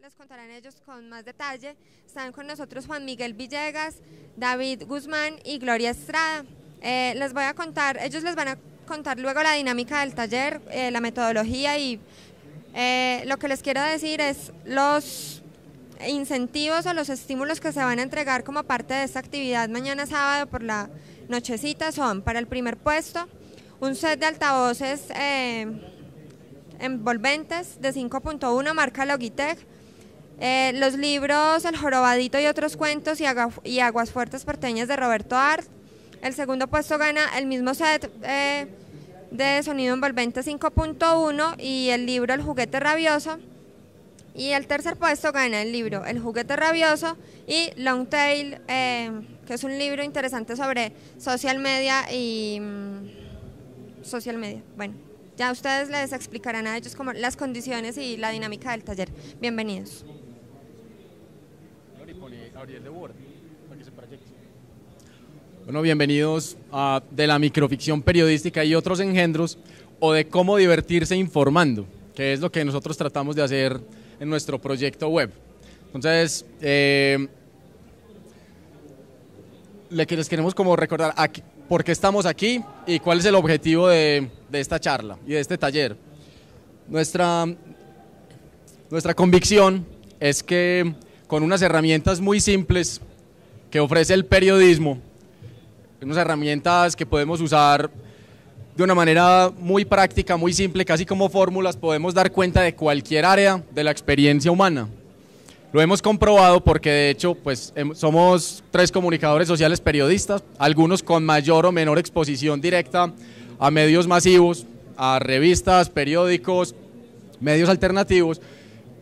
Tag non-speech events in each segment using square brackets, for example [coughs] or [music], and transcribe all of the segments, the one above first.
les contarán ellos con más detalle. Están con nosotros Juan Miguel Villegas, David Guzmán y Gloria Estrada. Eh, les voy a contar, ellos les van a contar luego la dinámica del taller, eh, la metodología y eh, lo que les quiero decir es los incentivos o los estímulos que se van a entregar como parte de esta actividad mañana sábado por la nochecita son para el primer puesto un set de altavoces envolventes de 5.1 marca Logitech. Eh, los libros El Jorobadito y otros cuentos y, Aguas Fuertes Porteñas de Roberto Art. El segundo puesto gana el mismo set eh, de sonido envolvente 5.1 y el libro El Juguete Rabioso. Y el tercer puesto gana el libro El Juguete Rabioso y Long Tail, eh, que es un libro interesante sobre social media y... Mm, social media, bueno. Ya ustedes les explicarán a ellos como las condiciones y la dinámica del taller. Bienvenidos. Bueno, bienvenidos a de la microficción periodística y otros engendros o de cómo divertirse informando, que es lo que nosotros tratamos de hacer en nuestro proyecto web. Entonces, eh, les queremos como recordar, aquí, por qué estamos aquí y cuál es el objetivo de, esta charla y de este taller. Nuestra, nuestra convicción es que con unas herramientas muy simples que ofrece el periodismo, unas herramientas que podemos usar de una manera muy práctica, muy simple, casi como fórmulas, podemos dar cuenta de cualquier área de la experiencia humana. Lo hemos comprobado porque de hecho pues em, somos tres comunicadores sociales periodistas, algunos con mayor o menor exposición directa a medios masivos, a revistas, periódicos, medios alternativos,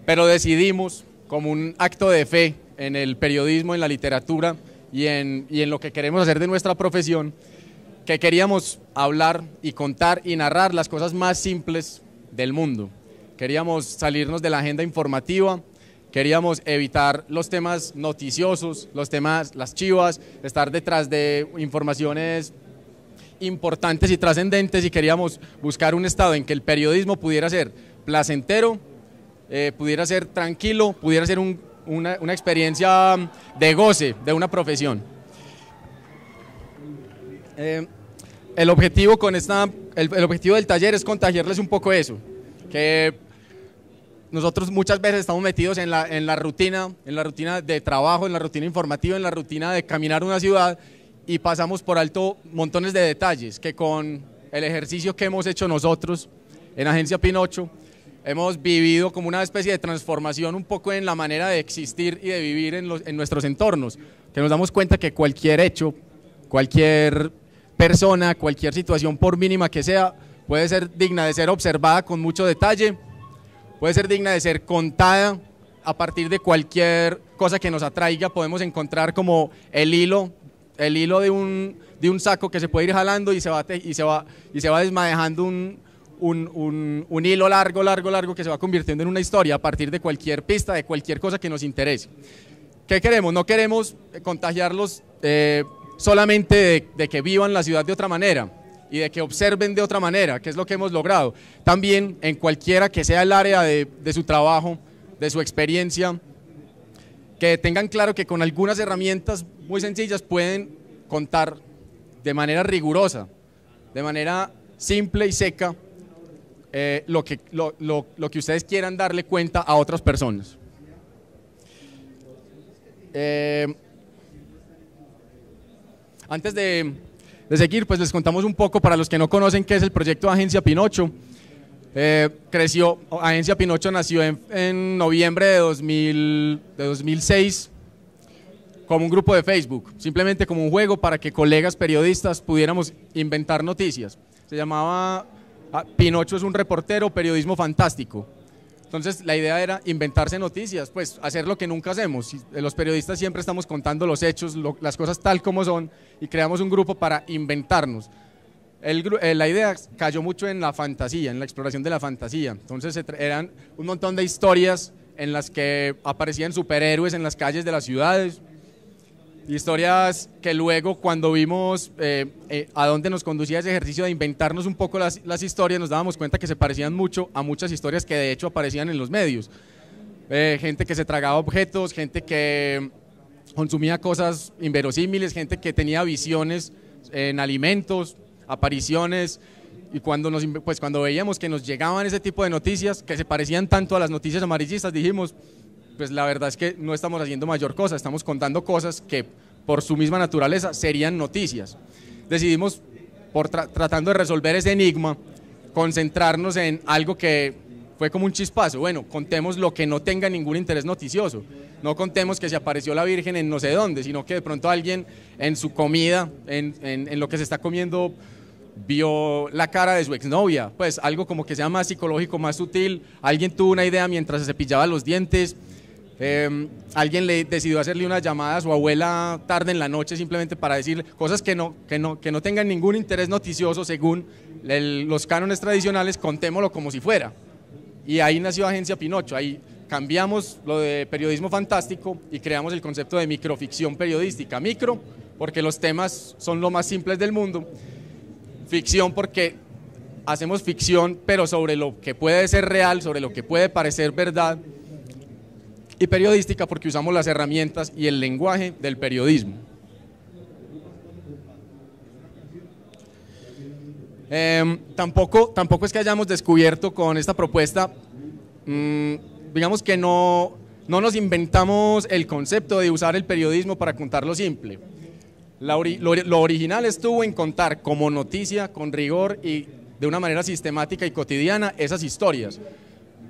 pero decidimos como un acto de fe en el periodismo, en la literatura y en, y en lo que queremos hacer de nuestra profesión, que queríamos hablar y contar y narrar las cosas más simples del mundo. Queríamos salirnos de la agenda informativa, Queríamos evitar los temas noticiosos, los temas, las chivas, estar detrás de informaciones importantes y trascendentes y queríamos buscar un estado en que el periodismo pudiera ser placentero, eh, pudiera ser tranquilo, pudiera ser una, experiencia de goce de una profesión. Eh, el objetivo con esta, el, objetivo del taller es contagiarles un poco eso, que nosotros muchas veces estamos metidos en la, rutina, en la rutina de trabajo, en la rutina informativa, en la rutina de caminar una ciudad y pasamos por alto montones de detalles que con el ejercicio que hemos hecho nosotros en Agencia Pinocho, hemos vivido como una especie de transformación un poco en la manera de existir y de vivir en nuestros entornos, que nos damos cuenta que cualquier hecho, cualquier persona, cualquier situación, por mínima que sea, puede ser digna de ser observada con mucho detalle puede ser digna de ser contada a partir de cualquier cosa que nos atraiga. Podemos encontrar como el hilo, el hilo de un, saco que se puede ir jalando y se va, y se va, y se va desmadejando un, hilo largo, largo, largo que se va convirtiendo en una historia a partir de cualquier pista, de cualquier cosa que nos interese. ¿Qué queremos? No queremos contagiarlos eh, solamente de que vivan la ciudad de otra manera y de que observen de otra manera, que es lo que hemos logrado. También en cualquiera que sea el área de, su trabajo, de su experiencia, que tengan claro que con algunas herramientas muy sencillas pueden contar de manera rigurosa, de manera simple y seca, eh, lo, que, que ustedes quieran darle cuenta a otras personas. Eh, antes de, de seguir, pues les contamos un poco para los que no conocen qué es el proyecto Agencia Pinocho. Eh, creció, Agencia Pinocho nació en, noviembre de, de 2006 como un grupo de Facebook, simplemente como un juego para que colegas periodistas pudiéramos inventar noticias. Se llamaba ah, Pinocho es un reportero, periodismo fantástico. Entonces la idea era inventarse noticias, pues hacer lo que nunca hacemos. Eh, los periodistas siempre estamos contando los hechos, las cosas tal como son y creamos un grupo para inventarnos. Eh, la idea cayó mucho en la fantasía, en la exploración de la fantasía. Entonces eran un montón de historias en las que aparecían superhéroes en las calles de las ciudades, Historias que luego cuando vimos eh, eh, a dónde nos conducía ese ejercicio de inventarnos un poco las, historias, nos dábamos cuenta que se parecían mucho a muchas historias que de hecho aparecían en los medios. Eh, gente que se tragaba objetos, gente que consumía cosas inverosímiles, gente que tenía visiones en alimentos, apariciones, y cuando, nos, pues cuando veíamos que nos llegaban ese tipo de noticias que se parecían tanto a las noticias amarillistas, dijimos, pues la verdad es que no estamos haciendo mayor cosa, estamos contando cosas que por su misma naturaleza serían noticias. Decidimos, por tratando de resolver ese enigma, concentrarnos en algo que fue como un chispazo. Bueno, contemos lo que no tenga ningún interés noticioso. No contemos que se apareció la Virgen en no sé dónde, sino que de pronto alguien en su comida, en, en lo que se está comiendo, vio la cara de su exnovia. Pues algo como que sea más psicológico, más sutil. Alguien tuvo una idea mientras se cepillaba los dientes Em, alguien decidió hacerle una llamada a su abuela tarde en la noche simplemente para decirle cosas que no, tengan ningún interés noticioso según los cánones tradicionales, contémoslo como si fuera. Y ahí nació Agencia Pinocho, ahí cambiamos lo de periodismo fantástico y creamos el concepto de microficción periodística. Micro, porque los temas son lo más simples del mundo. Ficción, porque hacemos ficción, pero sobre lo que puede ser real, sobre lo que puede parecer verdad y periodística porque usamos las herramientas y el lenguaje del periodismo. Em, tampoco, tampoco es que hayamos descubierto con esta propuesta, mm, digamos que no, no nos inventamos el concepto de usar el periodismo para contar lo simple. lo original estuvo en contar como noticia, con rigor y de una manera sistemática y cotidiana esas historias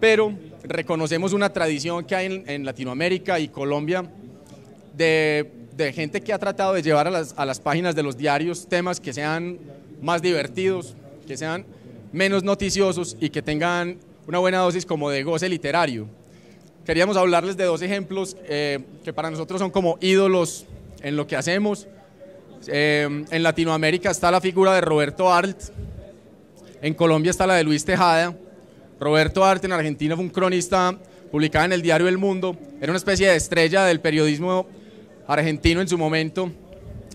pero reconocemos una tradición que hay en, Latinoamérica y Colombia de, gente que ha tratado de llevar a las, a las páginas de los diarios temas que sean más divertidos, que sean menos noticiosos y que tengan una buena dosis como de goce literario. Queríamos hablarles de dos ejemplos eh, que para nosotros son como ídolos en lo que hacemos. Eh, en Latinoamérica está la figura de Roberto Arlt, en Colombia está la de Luis Tejada Roberto Arte en Argentina fue un cronista publicado en el diario El Mundo, era una especie de estrella del periodismo argentino en su momento,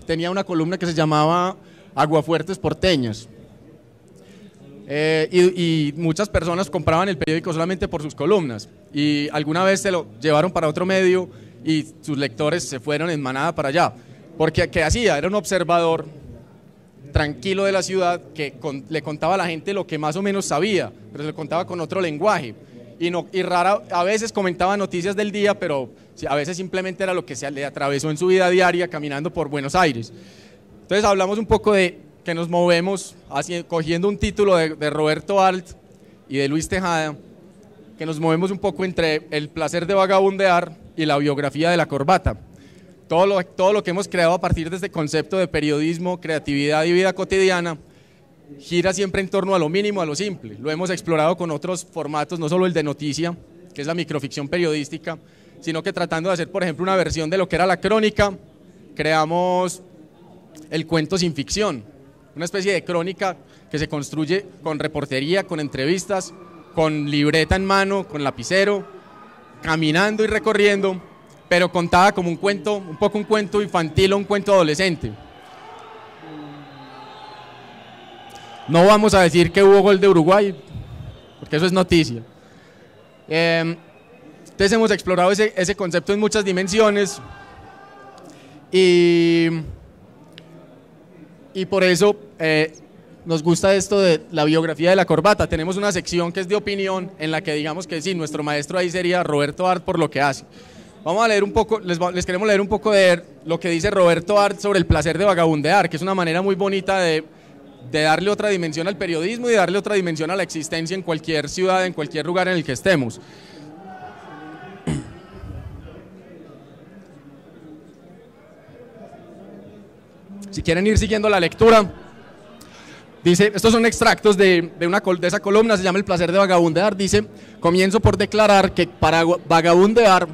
tenía una columna que se llamaba Aguafuertes Porteños. Eh, y, y, muchas personas compraban el periódico solamente por sus columnas. Y alguna vez se lo llevaron para otro medio y sus lectores se fueron en manada para allá. Porque, ¿qué hacía? Era un observador tranquilo de la ciudad que le contaba a la gente lo que más o menos sabía, pero se contaba con otro lenguaje. Y, no, y rara, a veces comentaba noticias del día, pero a veces simplemente era lo que se le atravesó en su vida diaria caminando por Buenos Aires. Entonces hablamos un poco de que nos movemos así, cogiendo un título de Roberto Alt y de Luis Tejada, que nos movemos un poco entre el placer de vagabundear y la biografía de la corbata todo lo, que hemos creado a partir de este concepto de periodismo, creatividad y vida cotidiana gira siempre en torno a lo mínimo, a lo simple. Lo hemos explorado con otros formatos, no solo el de noticia, que es la microficción periodística, sino que tratando de hacer, por ejemplo, una versión de lo que era la crónica, creamos el cuento sin ficción, una especie de crónica que se construye con reportería, con entrevistas, con libreta en mano, con lapicero, caminando y recorriendo pero contaba como un cuento, un poco un cuento infantil o un cuento adolescente. No vamos a decir que hubo gol de Uruguay, porque eso es noticia. Em, entonces hemos explorado ese, concepto en muchas dimensiones y, por eso eh, nos gusta esto de la biografía de la corbata. Tenemos una sección que es de opinión en la que digamos que sí, nuestro maestro ahí sería Roberto Art por lo que hace. Vamos a leer un poco, les, queremos leer un poco de lo que dice Roberto Art sobre el placer de vagabundear, que es una manera muy bonita de, darle otra dimensión al periodismo y darle otra dimensión a la existencia en cualquier ciudad, en cualquier lugar en el que estemos. Si quieren ir siguiendo la lectura, Dice, estos son extractos de, de, una, de esa columna, se llama El placer de vagabundear. Dice, comienzo por declarar que para vagabundear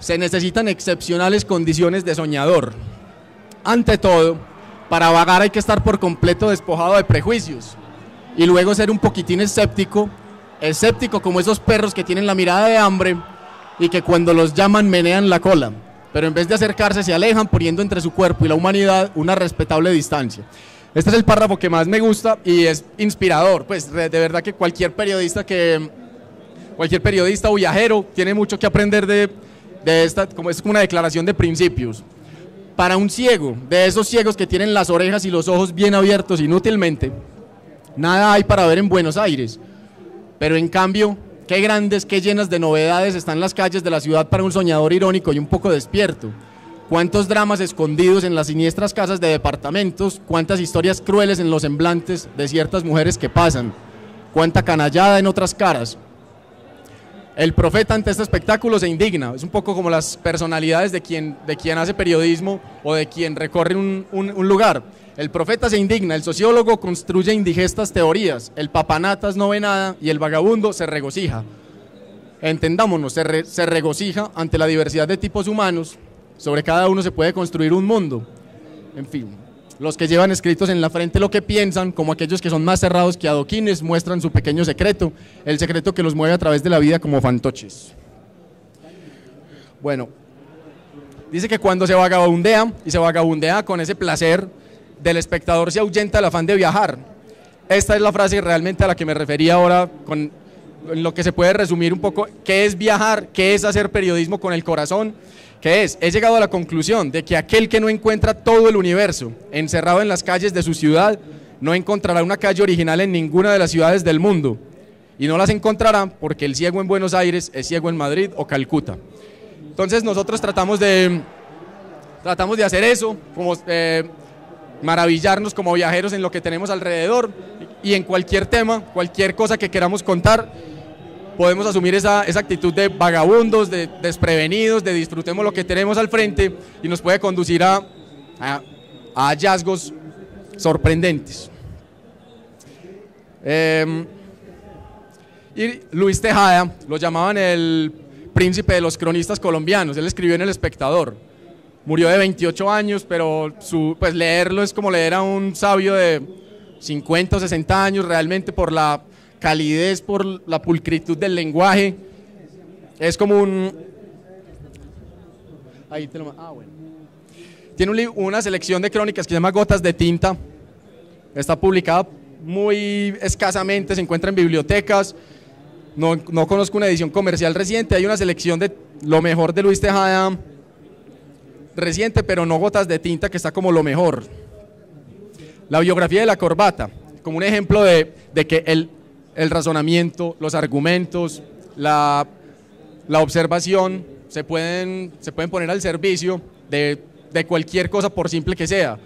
se necesitan excepcionales condiciones de soñador. Ante todo, para vagar hay que estar por completo despojado de prejuicios y luego ser un poquitín escéptico, escéptico como esos perros que tienen la mirada de hambre y que cuando los llaman menean la cola, pero en vez de acercarse se alejan poniendo entre su cuerpo y la humanidad una respetable distancia. Este es el párrafo que más me gusta y es inspirador, pues de verdad que cualquier periodista que cualquier periodista o viajero tiene mucho que aprender de de esta, como es una declaración de principios. Para un ciego, de esos ciegos que tienen las orejas y los ojos bien abiertos inútilmente, nada hay para ver en Buenos Aires. Pero en cambio, qué grandes, qué llenas de novedades están las calles de la ciudad para un soñador irónico y un poco despierto. Cuántos dramas escondidos en las siniestras casas de departamentos, cuántas historias crueles en los semblantes de ciertas mujeres que pasan, cuánta canallada en otras caras, el profeta ante este espectáculo se indigna, es un poco como las personalidades de quien, de quien hace periodismo o de quien recorre un, lugar. El profeta se indigna, el sociólogo construye indigestas teorías, el papanatas no ve nada y el vagabundo se regocija. Entendámonos, se regocija ante la diversidad de tipos humanos, sobre cada uno se puede construir un mundo. En fin, los que llevan escritos en la frente lo que piensan, como aquellos que son más cerrados que adoquines, muestran su pequeño secreto, el secreto que los mueve a través de la vida como fantoches. Bueno, dice que cuando se vagabundea, y se vagabundea con ese placer, del espectador se ahuyenta el afán de viajar. Esta es la frase realmente a la que me refería ahora con lo que se puede resumir un poco qué es viajar, qué es hacer periodismo con el corazón que es, he llegado a la conclusión de que aquel que no encuentra todo el universo encerrado en las calles de su ciudad, no encontrará una calle original en ninguna de las ciudades del mundo. Y no las encontrará porque el ciego en Buenos Aires es ciego en Madrid o Calcuta. Entonces nosotros tratamos de, tratamos de hacer eso, como eh, maravillarnos como viajeros en lo que tenemos alrededor y en cualquier tema, cualquier cosa que queramos contar podemos asumir esa, esa actitud de vagabundos, de desprevenidos, de disfrutemos lo que tenemos al frente y nos puede conducir a, a, hallazgos sorprendentes. Em, y Luis Tejada lo llamaban el príncipe de los cronistas colombianos, él escribió en El Espectador. Murió de 28 años, pero su, pues leerlo es como leer a un sabio de 50 o 60 años, realmente por la calidez por la pulcritud del lenguaje. Es como un... Ahí te lo... Ah, bueno. Tiene una selección de crónicas que se llama Gotas de Tinta. Está publicada muy escasamente, se encuentra en bibliotecas. No, conozco una edición comercial reciente. Hay una selección de lo mejor de Luis Tejada reciente, pero no Gotas de Tinta, que está como lo mejor. La biografía de la corbata, como un ejemplo de, de que el el razonamiento, los argumentos, la, observación, se pueden, se pueden poner al servicio de, cualquier cosa por simple que sea.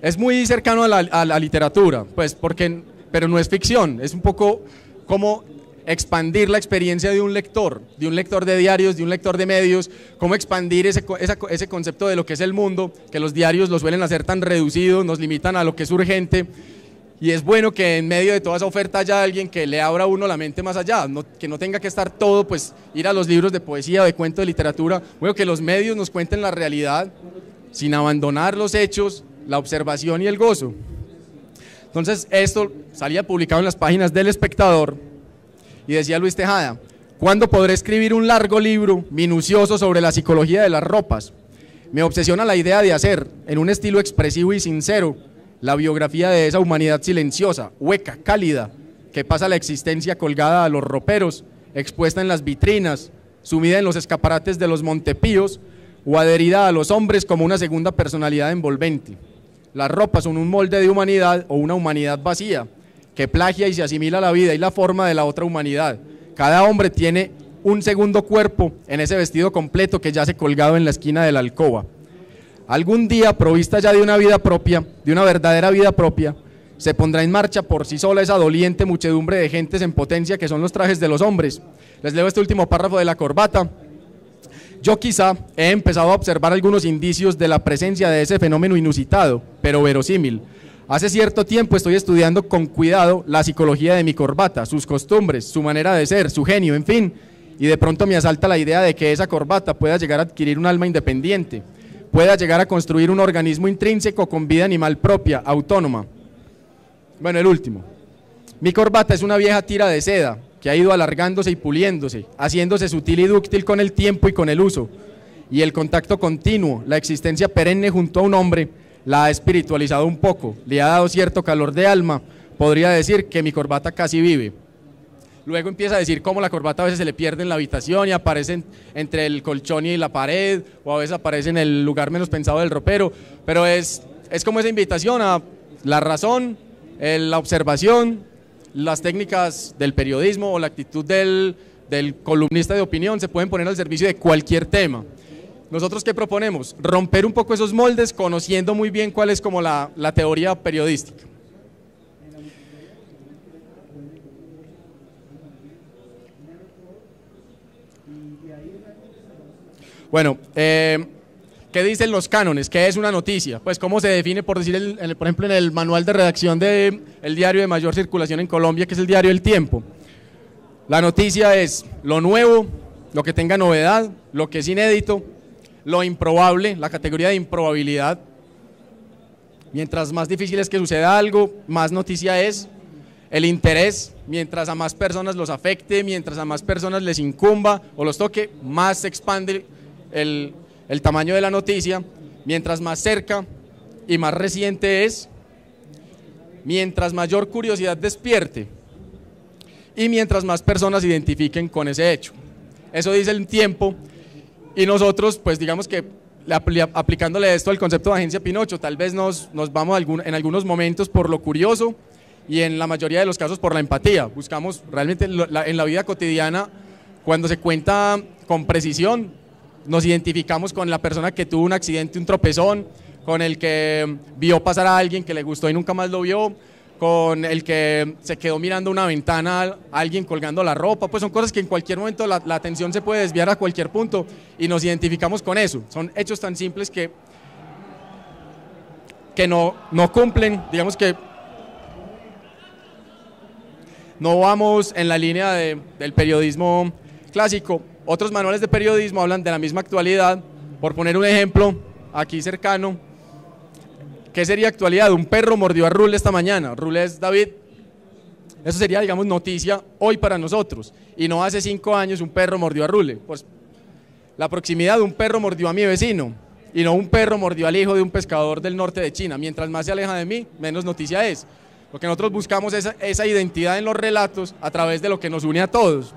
Es muy cercano a la, literatura, pues porque, pero no es ficción, es un poco como expandir la experiencia de un lector, de un lector de diarios, de un lector de medios, cómo expandir ese, ese concepto de lo que es el mundo, que los diarios lo suelen hacer tan reducidos nos limitan a lo que es urgente, y es bueno que en medio de toda esa oferta haya alguien que le abra a uno la mente más allá, que no tenga que estar todo, pues ir a los libros de poesía, de cuento, de literatura. Bueno, que los medios nos cuenten la realidad sin abandonar los hechos, la observación y el gozo. Entonces, esto salía publicado en las páginas del espectador y decía Luis Tejada, ¿cuándo podré escribir un largo libro minucioso sobre la psicología de las ropas? Me obsesiona la idea de hacer, en un estilo expresivo y sincero, la biografía de esa humanidad silenciosa, hueca, cálida, que pasa la existencia colgada a los roperos, expuesta en las vitrinas, sumida en los escaparates de los Montepíos o adherida a los hombres como una segunda personalidad envolvente. Las ropas son un molde de humanidad o una humanidad vacía, que plagia y se asimila la vida y la forma de la otra humanidad. Cada hombre tiene un segundo cuerpo en ese vestido completo que yace colgado en la esquina de la alcoba algún día, provista ya de una vida propia, de una verdadera vida propia, se pondrá en marcha por sí sola esa doliente muchedumbre de gentes en potencia que son los trajes de los hombres. Les leo este último párrafo de la corbata. Yo quizá he empezado a observar algunos indicios de la presencia de ese fenómeno inusitado, pero verosímil. Hace cierto tiempo estoy estudiando con cuidado la psicología de mi corbata, sus costumbres, su manera de ser, su genio, en fin, y de pronto me asalta la idea de que esa corbata pueda llegar a adquirir un alma independiente, pueda llegar a construir un organismo intrínseco con vida animal propia, autónoma. Bueno, el último. Mi corbata es una vieja tira de seda que ha ido alargándose y puliéndose, haciéndose sutil y dúctil con el tiempo y con el uso. Y el contacto continuo, la existencia perenne junto a un hombre, la ha espiritualizado un poco, le ha dado cierto calor de alma. Podría decir que mi corbata casi vive. Luego empieza a decir cómo la corbata a veces se le pierde en la habitación y aparece entre el colchón y la pared, o a veces aparece en el lugar menos pensado del ropero. Pero es, es como esa invitación a la razón, la observación, las técnicas del periodismo o la actitud del, del columnista de opinión se pueden poner al servicio de cualquier tema. ¿Nosotros qué proponemos? Romper un poco esos moldes conociendo muy bien cuál es como la, la teoría periodística. Bueno, eh, ¿qué dicen los cánones? ¿Qué es una noticia? Pues cómo se define, por decir, ejemplo, en el manual de redacción del diario de mayor circulación en Colombia, que es el diario El Tiempo. La noticia es lo nuevo, lo que tenga novedad, lo que es inédito, lo improbable, la categoría de improbabilidad. Mientras más difícil es que suceda algo, más noticia es. El interés, mientras a más personas los afecte, mientras a más personas les incumba o los toque, más se expande el, tamaño de la noticia, mientras más cerca y más reciente es, mientras mayor curiosidad despierte y mientras más personas se identifiquen con ese hecho. Eso dice el tiempo y nosotros, pues digamos que aplicándole esto al concepto de agencia Pinocho, tal vez nos, nos vamos en algunos momentos por lo curioso y en la mayoría de los casos por la empatía. Buscamos realmente en la vida cotidiana, cuando se cuenta con precisión, nos identificamos con la persona que tuvo un accidente, un tropezón, con el que vio pasar a alguien que le gustó y nunca más lo vio, con el que se quedó mirando una ventana a alguien colgando la ropa, pues son cosas que en cualquier momento la, atención se puede desviar a cualquier punto y nos identificamos con eso. Son hechos tan simples que, que no, no cumplen, digamos que no vamos en la línea del periodismo clásico, otros manuales de periodismo hablan de la misma actualidad. Por poner un ejemplo, aquí cercano, ¿qué sería actualidad? Un perro mordió a Rule esta mañana. Rule es David. Eso sería, digamos, noticia hoy para nosotros. Y no hace cinco años un perro mordió a Rule. Pues la proximidad de un perro mordió a mi vecino y no un perro mordió al hijo de un pescador del norte de China. Mientras más se aleja de mí, menos noticia es. Lo que nosotros buscamos es esa identidad en los relatos a través de lo que nos une a todos.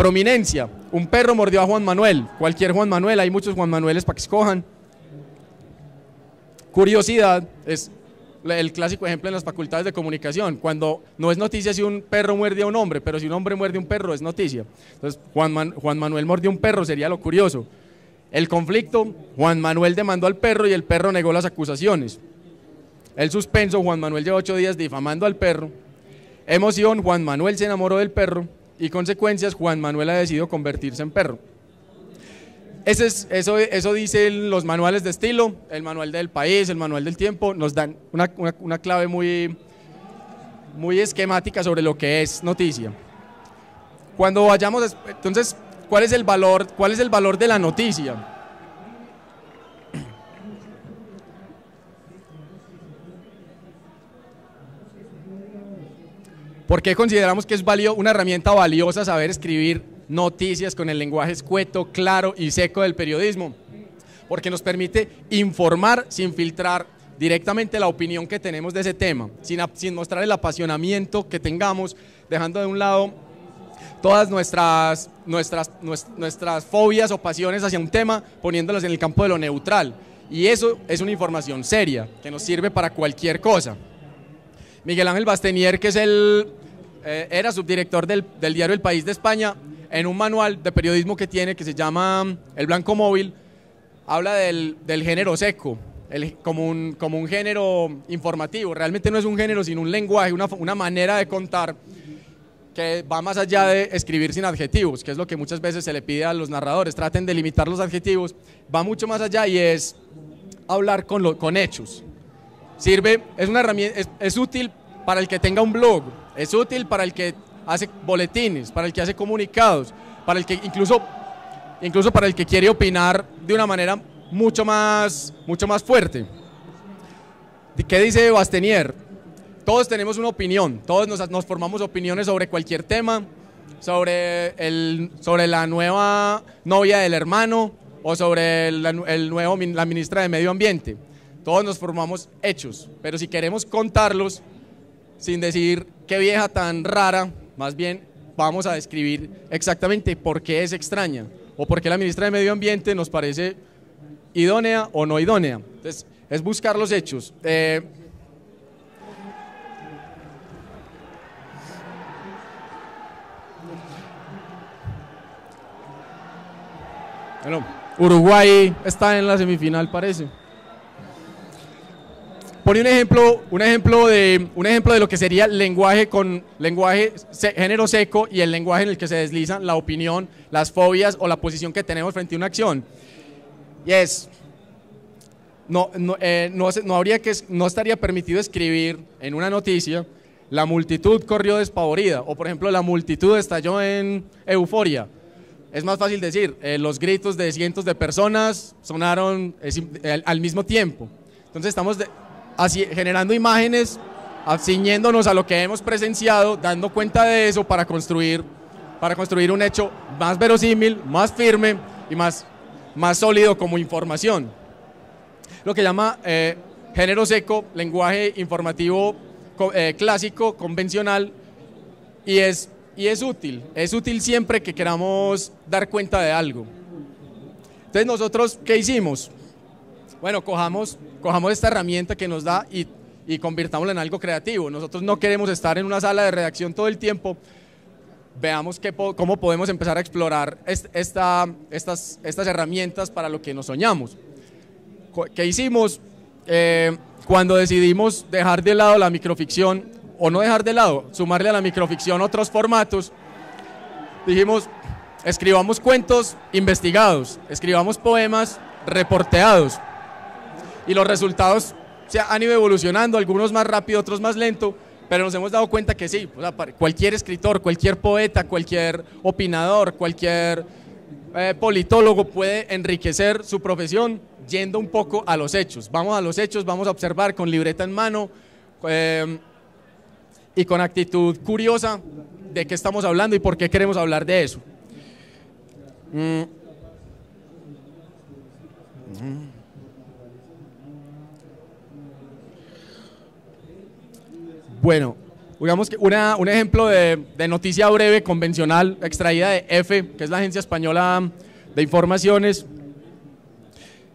Prominencia, un perro mordió a Juan Manuel. Cualquier Juan Manuel, hay muchos Juan Manueles para que escojan. Curiosidad, es el clásico ejemplo en las facultades de comunicación, cuando no es noticia si un perro muerde a un hombre, pero si un hombre muerde a un perro es noticia. Entonces, Juan, Juan Manuel mordió a un perro, sería lo curioso. El conflicto, Juan Manuel demandó al perro y el perro negó las acusaciones. El suspenso, Juan Manuel lleva ocho días difamando al perro. Emoción, Juan Manuel se enamoró del perro y consecuencias, Juan Manuel ha decidido convertirse en perro. Eso, es, eso, dicen los manuales de estilo, el manual del país, el manual del tiempo, nos dan una, clave muy, muy esquemática sobre lo que es noticia. Cuando vayamos, entonces, ¿cuál es el valor, cuál es el valor de la noticia? ¿Por qué consideramos que es valio, una herramienta valiosa saber escribir noticias con el lenguaje escueto, claro y seco del periodismo? Porque nos permite informar sin filtrar directamente la opinión que tenemos de ese tema, sin, sin mostrar el apasionamiento que tengamos, dejando de un lado todas nuestras, nuestras, nuestras fobias o pasiones hacia un tema, poniéndolas en el campo de lo neutral. Y eso es una información seria, que nos sirve para cualquier cosa. Miguel Ángel Bastenier, que es el eh, era subdirector del, diario El País de España, en un manual de periodismo que tiene que se llama mm, El Blanco Móvil, habla del, género seco, como, un, como un género informativo. Realmente no es un género, sino un lenguaje, una, una manera de contar que va más allá de escribir sin adjetivos, que es lo que muchas veces se le pide a los narradores, traten de limitar los adjetivos, va mucho más allá y es hablar con, con hechos. Sirve, es una es útil para el que tenga un blog, es útil para el que hace boletines, para el que hace comunicados, para el que incluso, incluso para el que quiere opinar de una manera mucho más, mucho más fuerte. ¿Qué dice Bastenier? Todos tenemos una opinión, todos nos, formamos opiniones sobre cualquier tema, sobre, el, sobre la nueva novia del hermano o sobre el, el nuevo, la ministra de Medio Ambiente. Todos nos formamos hechos, pero si queremos contarlos, sin decir qué vieja tan rara, más bien vamos a describir exactamente por qué es extraña o por qué la ministra de Medio Ambiente nos parece idónea o no idónea. Entonces, es buscar los hechos. Eh, bueno, Uruguay está en la semifinal, parece pone un ejemplo, un ejemplo de un ejemplo de lo que sería lenguaje con lenguaje género seco y el lenguaje en el que se deslizan la opinión, las fobias o la posición que tenemos frente a una acción. Y es no, no, eh, no, habría que no estaría permitido escribir en una noticia la multitud corrió despavorida o por ejemplo la multitud estalló en euforia. Es más fácil decir, eh, los gritos de cientos de personas sonaron eh, al mismo tiempo. Entonces estamos generando imágenes, ciñéndonos a lo que hemos presenciado, dando cuenta de eso para construir, para construir un hecho más verosímil, más firme y más, más sólido como información. Lo que llama eh, género seco, lenguaje informativo eh, clásico, convencional, y es, y es útil, es útil siempre que queramos dar cuenta de algo. Entonces nosotros, ¿qué hicimos? bueno, cojamos, cojamos esta herramienta que nos da y, y convirtámosla en algo creativo. Nosotros no queremos estar en una sala de redacción todo el tiempo, veamos cómo podemos empezar a explorar esta, estas, estas herramientas para lo que nos soñamos. ¿Qué hicimos? Eh, cuando decidimos dejar de lado la microficción, o no dejar de lado, sumarle a la microficción otros formatos, dijimos, escribamos cuentos investigados, escribamos poemas reporteados, y los resultados se han ido evolucionando, algunos más rápido, otros más lento, pero nos hemos dado cuenta que sí, cualquier escritor, cualquier poeta, cualquier opinador, cualquier eh, politólogo puede enriquecer su profesión yendo un poco a los hechos. Vamos a los hechos, vamos a observar con libreta en mano eh, y con actitud curiosa de qué estamos hablando y por qué queremos hablar de eso. Mm. Bueno, digamos que un ejemplo de, noticia breve, convencional, extraída de EFE, que es la Agencia Española de Informaciones.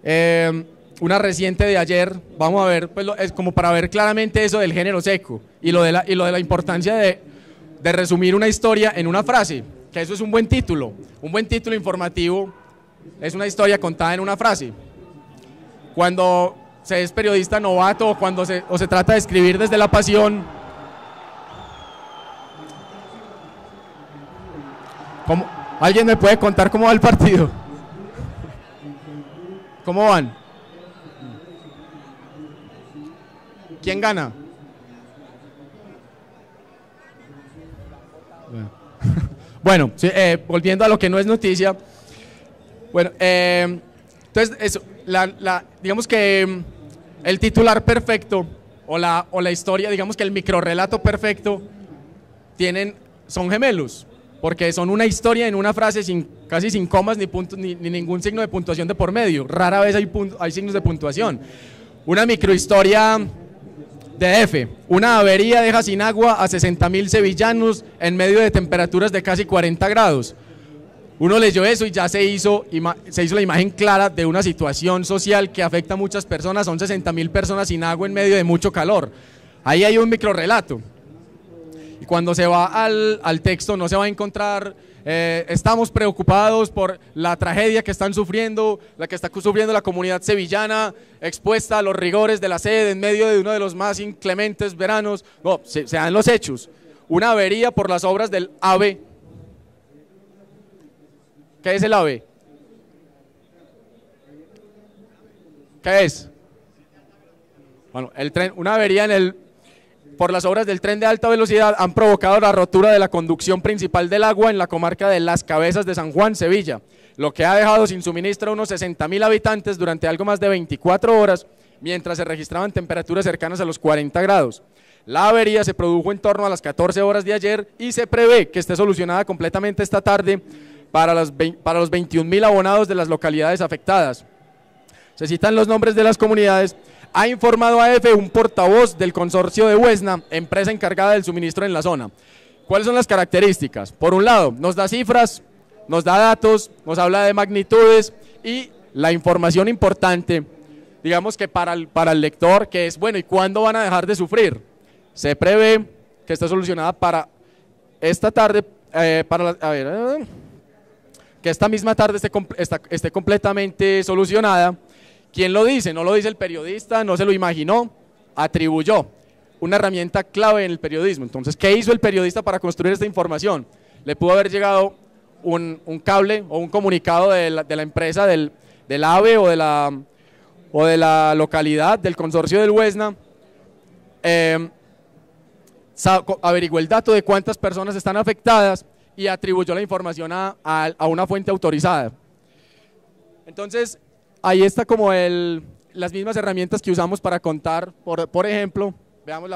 Eh, una reciente de ayer, vamos a ver, pues, es como para ver claramente eso del género seco y lo de la, y lo de la importancia de, resumir una historia en una frase, que eso es un buen título. Un buen título informativo es una historia contada en una frase. Cuando se es periodista novato cuando se, o se trata de escribir desde la pasión, ¿Alguien me puede contar cómo va el partido? ¿Cómo van? ¿Quién gana? Bueno, [laughs] eh, volviendo a lo que no es noticia. Bueno, eh, entonces, eso, la, digamos que mm, el titular perfecto o la, o la historia, digamos que el microrrelato perfecto, tienen, son gemelos porque son una historia en una frase sin, casi sin comas ni, puntos ni, ningún signo de puntuación de por medio. Rara vez hay, hay signos de puntuación. Una microhistoria de F. Una avería deja sin agua a 60.000 sevillanos en medio de temperaturas de casi 40 grados. Uno leyó eso y ya se hizo, se hizo la imagen clara de una situación social que afecta a muchas personas. Son 60.000 personas sin agua en medio de mucho calor. Ahí hay un microrelato cuando se va al, texto no se va a encontrar, eh, estamos preocupados por la tragedia que están sufriendo, la que está sufriendo la comunidad sevillana, expuesta a los rigores de la sede en medio de uno de los más inclementes veranos. No, se, dan los hechos. Una avería por las obras del AVE. ¿Qué es el AVE? ¿Qué es? Bueno, el tren, una avería en el por las obras del tren de alta velocidad han provocado la rotura de la conducción principal del agua en la comarca de Las Cabezas de San Juan, Sevilla, lo que ha dejado sin suministro a unos 60.000 habitantes durante algo más de 24 horas, mientras se registraban temperaturas cercanas a los 40 grados. La avería se produjo en torno a las 14 horas de ayer y se prevé que esté solucionada completamente esta tarde para, las para los 21.000 abonados de las localidades afectadas. Se citan los nombres de las comunidades ha informado a EFE un portavoz del consorcio de Huesna, empresa encargada del suministro en la zona. ¿Cuáles son las características? Por un lado, nos da cifras, nos da datos, nos habla de magnitudes y la información importante, digamos que para el, para el lector, que es, bueno, ¿y cuándo van a dejar de sufrir? Se prevé que está solucionada para esta tarde, eh, para a ver, ah, que esta misma tarde esté, esté completamente solucionada ¿Quién lo dice? No lo dice el periodista, no se lo imaginó, atribuyó una herramienta clave en el periodismo. Entonces, ¿qué hizo el periodista para construir esta información? Le pudo haber llegado un, cable o un comunicado de la, empresa del, AVE o de, la, o de la localidad, del consorcio del Huesna. Eh, averiguó el dato de cuántas personas están afectadas y atribuyó la información a una fuente autorizada. Entonces, Ahí está como el, las mismas herramientas que usamos para contar. Por, ejemplo, veamos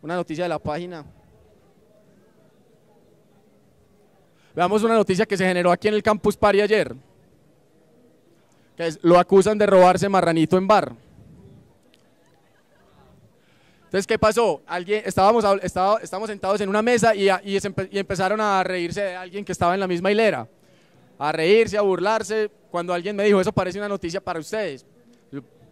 una noticia de la página. Veamos una noticia que se generó aquí en el Campus Party ayer. lo acusan de robarse marranito en bar. Entonces, ¿qué pasó? Alguien, estábamos, estábamos, sentados en una mesa y, y empezaron a reírse de alguien que estaba en la misma hilera a reírse, a burlarse. Cuando alguien me dijo, eso parece una noticia para ustedes.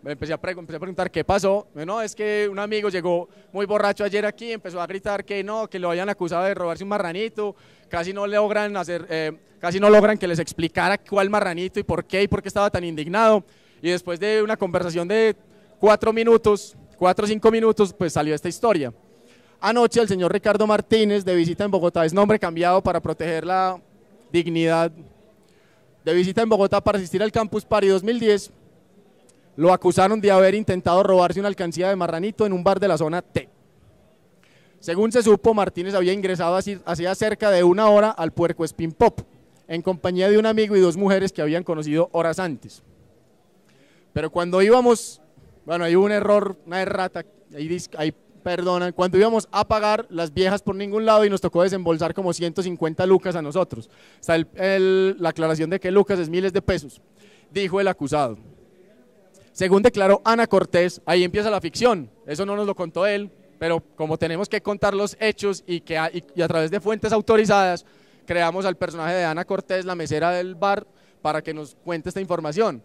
Me empecé, a preguntar qué pasó. No, es que un amigo llegó muy borracho ayer aquí, empezó a gritar que no, que lo hayan acusado de robarse un marranito. Casi no logran hacer, eh, casi no logran que les explicara cuál marranito y por qué y por qué estaba tan indignado. Y después de una conversación de cuatro minutos, cuatro o cinco minutos, pues salió esta historia. Anoche el señor Ricardo Martínez de visita en Bogotá es nombre cambiado para proteger la dignidad de visita en Bogotá para asistir al Campus Party 2010, lo acusaron de haber intentado robarse una alcancía de marranito en un bar de la zona T. Según se supo, Martínez había ingresado hacía cerca de una hora al Puerco Spin Pop, en compañía de un amigo y dos mujeres que habían conocido horas antes. Pero cuando íbamos, bueno, hay un error, una errata, ahí, ahí perdonan, cuando íbamos a pagar las viejas por ningún lado y nos tocó desembolsar como 150 lucas a nosotros. Está la aclaración de que lucas es miles de pesos, dijo el acusado. Según declaró Ana Cortés, ahí empieza la ficción, eso no nos lo contó él, pero como tenemos que contar los hechos y, que a, través de fuentes autorizadas, creamos al personaje de Ana Cortés, la mesera del bar, para que nos cuente esta información.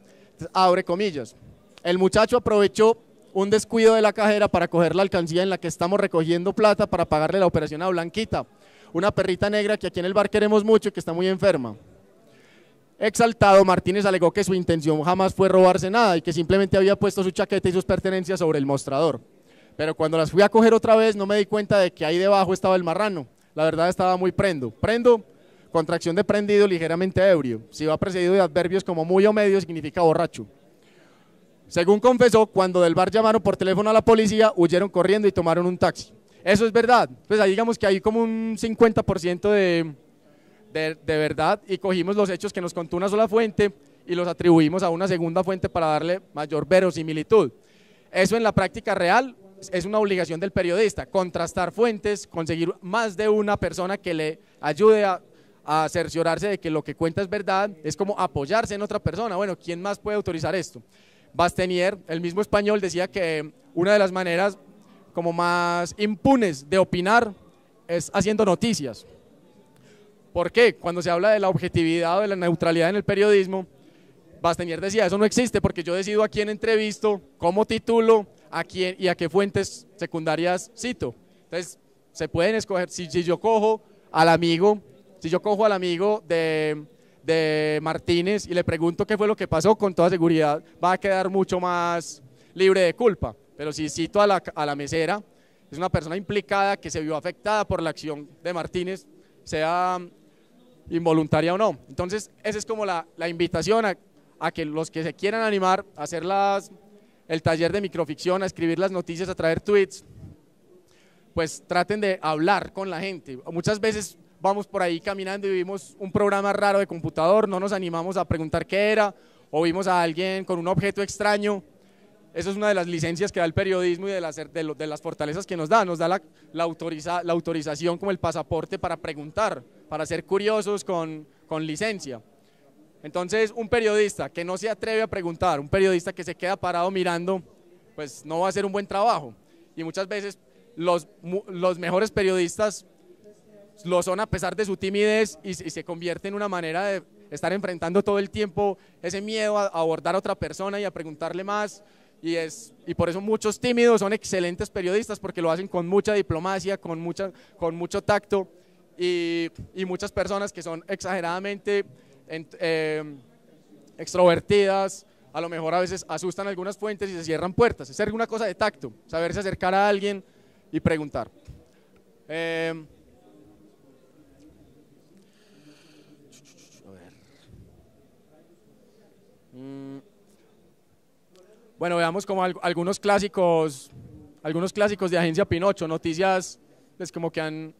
abre comillas. El muchacho aprovechó un descuido de la cajera para coger la alcancía en la que estamos recogiendo plata para pagarle la operación a Blanquita, una perrita negra que aquí en el bar queremos mucho y que está muy enferma. Exaltado, Martínez alegó que su intención jamás fue robarse nada y que simplemente había puesto su chaqueta y sus pertenencias sobre el mostrador. Pero cuando las fui a coger otra vez no me di cuenta de que ahí debajo estaba el marrano. La verdad estaba muy prendo. Prendo, contracción de prendido ligeramente ebrio. Si va precedido de adverbios como muy o medio significa borracho. Según confesó, cuando del bar llamaron por teléfono a la policía, huyeron corriendo y tomaron un taxi. Eso es verdad. Pues ahí digamos que hay como un 50% de, de, verdad y cogimos los hechos que nos contó una sola fuente y los atribuimos a una segunda fuente para darle mayor verosimilitud. Eso en la práctica real es una obligación del periodista, contrastar fuentes, conseguir más de una persona que le ayude a cerciorarse de que lo que cuenta es verdad, es como apoyarse en otra persona. Bueno, ¿quién más puede autorizar esto? Bastenier, el mismo español, decía que una de las maneras como más impunes de opinar es haciendo noticias. ¿Por qué? Cuando se habla de la objetividad o de la neutralidad en el periodismo, Bastenier decía, eso no existe porque yo decido a quién entrevisto, cómo titulo, a quién y a qué fuentes secundarias cito. Entonces, se pueden escoger, si yo cojo al amigo, si yo cojo al amigo de de Martínez y le pregunto qué fue lo que pasó, con toda seguridad va a quedar mucho más libre de culpa. Pero si cito a la, a mesera, es una persona implicada que se vio afectada por la acción de Martínez, sea involuntaria o no. Entonces, esa es como la, invitación a, que los que se quieran animar a hacer el taller de microficción, a escribir las noticias, a traer tweets, pues traten de hablar con la gente. Muchas veces vamos por ahí caminando y vimos un programa raro de computador, no nos animamos a preguntar qué era, o vimos a alguien con un objeto extraño. Eso es una de las licencias que da el periodismo y de las, fortalezas que nos da. Nos da la, autorización como el pasaporte para preguntar, para ser curiosos con, licencia. Entonces, un periodista que no se atreve a preguntar, un periodista que se queda parado mirando, pues no va a hacer un buen trabajo. Y muchas veces los, los mejores periodistas lo son a pesar de su timidez y, se convierte en una manera de estar enfrentando todo el tiempo ese miedo a, abordar a otra persona y a preguntarle más. Y, es, y por eso muchos tímidos son excelentes periodistas porque lo hacen con mucha diplomacia, con, mucha, con mucho tacto y, y muchas personas que son exageradamente em, extrovertidas, a lo mejor a veces asustan algunas fuentes y se cierran puertas. Es ser una cosa de tacto, saberse acercar a alguien y preguntar. Eh, Mm. Bueno, veamos como algunos clásicos, algunos clásicos de Agencia Pinocho, noticias es pues, como que han,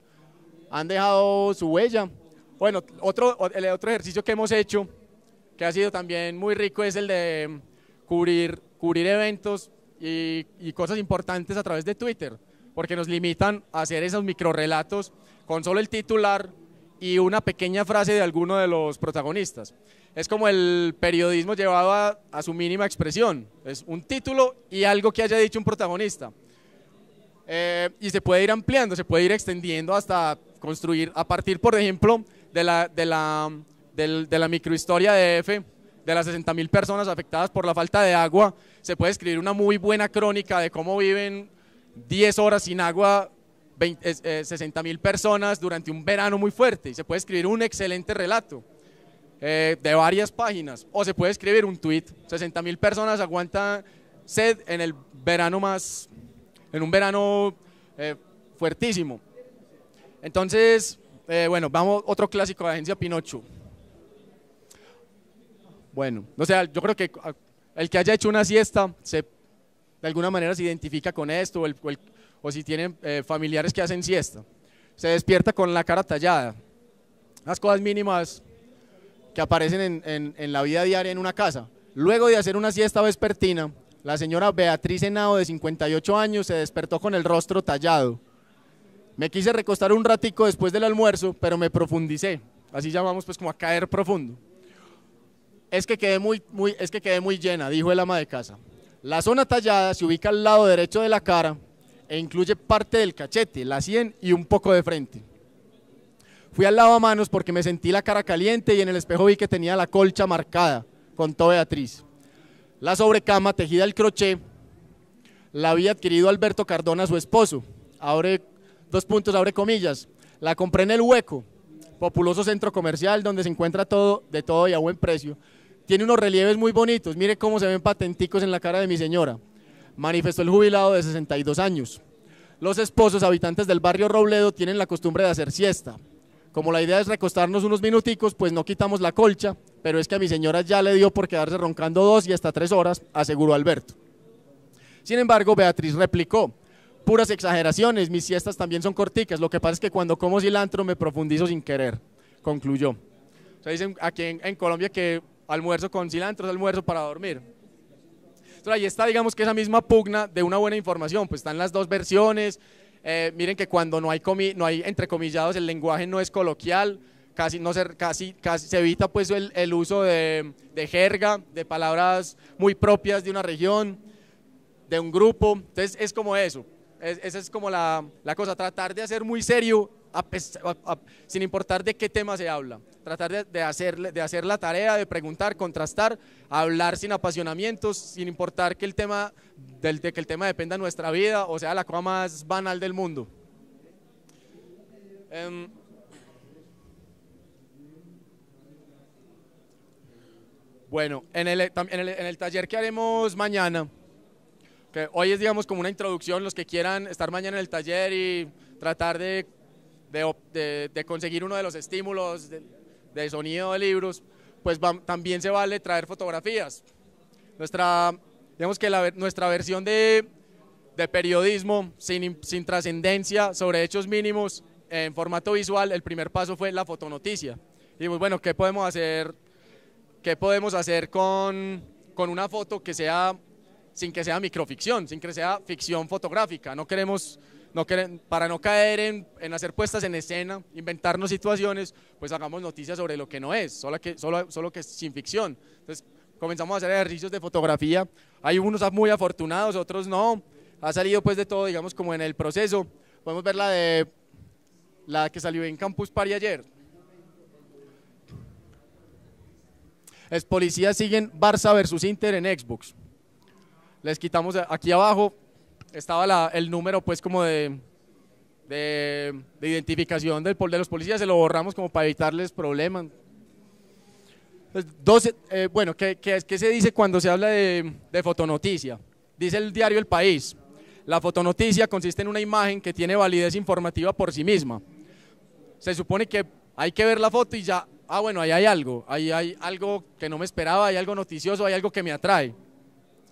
dejado su huella. Bueno, otro, el otro ejercicio que hemos hecho, que ha sido también muy rico, es el de cubrir, eventos y, y cosas importantes a través de Twitter, porque nos limitan a hacer esos microrelatos con solo el titular y una pequeña frase de alguno de los protagonistas es como el periodismo llevado a, su mínima expresión. Es un título y algo que haya dicho un protagonista. Eh, y se puede ir ampliando, se puede ir extendiendo hasta construir, a partir, por ejemplo, de la, microhistoria de F, de las 60.000 personas afectadas por la falta de agua, se puede escribir una muy buena crónica de cómo viven 10 horas sin agua 60.000 eh, eh, mil personas durante un verano muy fuerte y se puede escribir un excelente relato. Eh, de varias páginas, o se puede escribir un tweet. 60 mil personas aguantan sed en el verano más, en un verano eh, fuertísimo. Entonces, eh, bueno, vamos otro clásico de la agencia Pinocho. Bueno, o sea, yo creo que ah, el que haya hecho una siesta se, de alguna manera se identifica con esto, o, si tienen familiares que hacen siesta, se despierta con la cara tallada. Las cosas mínimas que aparecen en, la vida diaria en una casa. Luego de hacer una siesta vespertina, la señora Beatriz Henao, de 58 años, se despertó con el rostro tallado. Me quise recostar un ratico después del almuerzo, pero me profundicé. Así llamamos pues como a caer profundo. Es que quedé muy, muy, es que quedé muy llena, dijo el ama de casa. La zona tallada se ubica al lado derecho de la cara e incluye parte del cachete, la sien y un poco de frente. Fui al lavamanos porque me sentí la cara caliente y en el espejo vi que tenía la colcha marcada, contó Beatriz. La sobrecama tejida al crochet la había adquirido Alberto Cardona, su esposo. Abre dos puntos, abre comillas. La compré en el hueco, populoso centro comercial donde se encuentra todo, de todo y a buen precio. Tiene unos relieves muy bonitos, mire cómo se ven patenticos en la cara de mi señora. Manifestó el jubilado de 62 años. Los esposos habitantes del barrio Robledo tienen la costumbre de hacer siesta. Como la idea es recostarnos unos minuticos, pues no quitamos la colcha, pero es que a mi señora ya le dio por quedarse roncando dos y hasta tres horas, aseguró Alberto. Sin embargo, Beatriz replicó, puras exageraciones, mis siestas también son corticas, lo que pasa es que cuando como cilantro me profundizo sin querer, concluyó. O sea, dicen aquí en, Colombia que almuerzo con cilantro es almuerzo para dormir. Entonces ahí está, digamos que esa misma pugna de una buena información, pues están las dos versiones, eh, miren que cuando no hay, comi no entrecomillados, el lenguaje no es coloquial, casi, no se, casi, se evita pues el, uso de, de, jerga, de palabras muy propias de una región, de un grupo. Entonces es como eso. Es, esa es como la, cosa, tratar de hacer muy serio, sin importar de qué tema se habla. Tratar de, hacer, de hacer la tarea, de preguntar, contrastar, hablar sin apasionamientos, sin importar que el tema, del, que el tema dependa de nuestra vida o sea la cosa más banal del mundo. Em, bueno, en el taller que haremos mañana, hoy es, digamos, como una introducción, los que quieran estar mañana en el taller y tratar de, conseguir uno de los estímulos de, sonido de libros, pues también se vale traer fotografías. Nuestra, digamos que nuestra versión de, periodismo sin, trascendencia sobre hechos mínimos en formato visual, el primer paso fue la fotonoticia. Y pues bueno, ¿qué podemos hacer, qué podemos hacer con una foto que sea sin que sea microficción, sin que sea ficción fotográfica. No queremos, no queremos para no caer en, en, hacer puestas en escena, inventarnos situaciones, pues hagamos noticias sobre lo que no es, solo que, solo, solo que sin ficción. Entonces comenzamos a hacer ejercicios de fotografía. Hay unos muy afortunados, otros no. Ha salido pues de todo, digamos, como en el proceso. Podemos ver la de la que salió en Campus Party ayer. Es policías siguen Barça versus Inter en Xbox les quitamos aquí abajo, estaba el número pues como de, de, identificación del, de los policías, se lo borramos como para evitarles problemas. Pues, eh, bueno, ¿qué, se dice cuando se habla de, de fotonoticia? Dice el diario El País, la fotonoticia consiste en una imagen que tiene validez informativa por sí misma. Se supone que hay que ver la foto y ya, ah bueno, ahí hay algo, ahí hay algo que no me esperaba, hay algo noticioso, hay algo que me atrae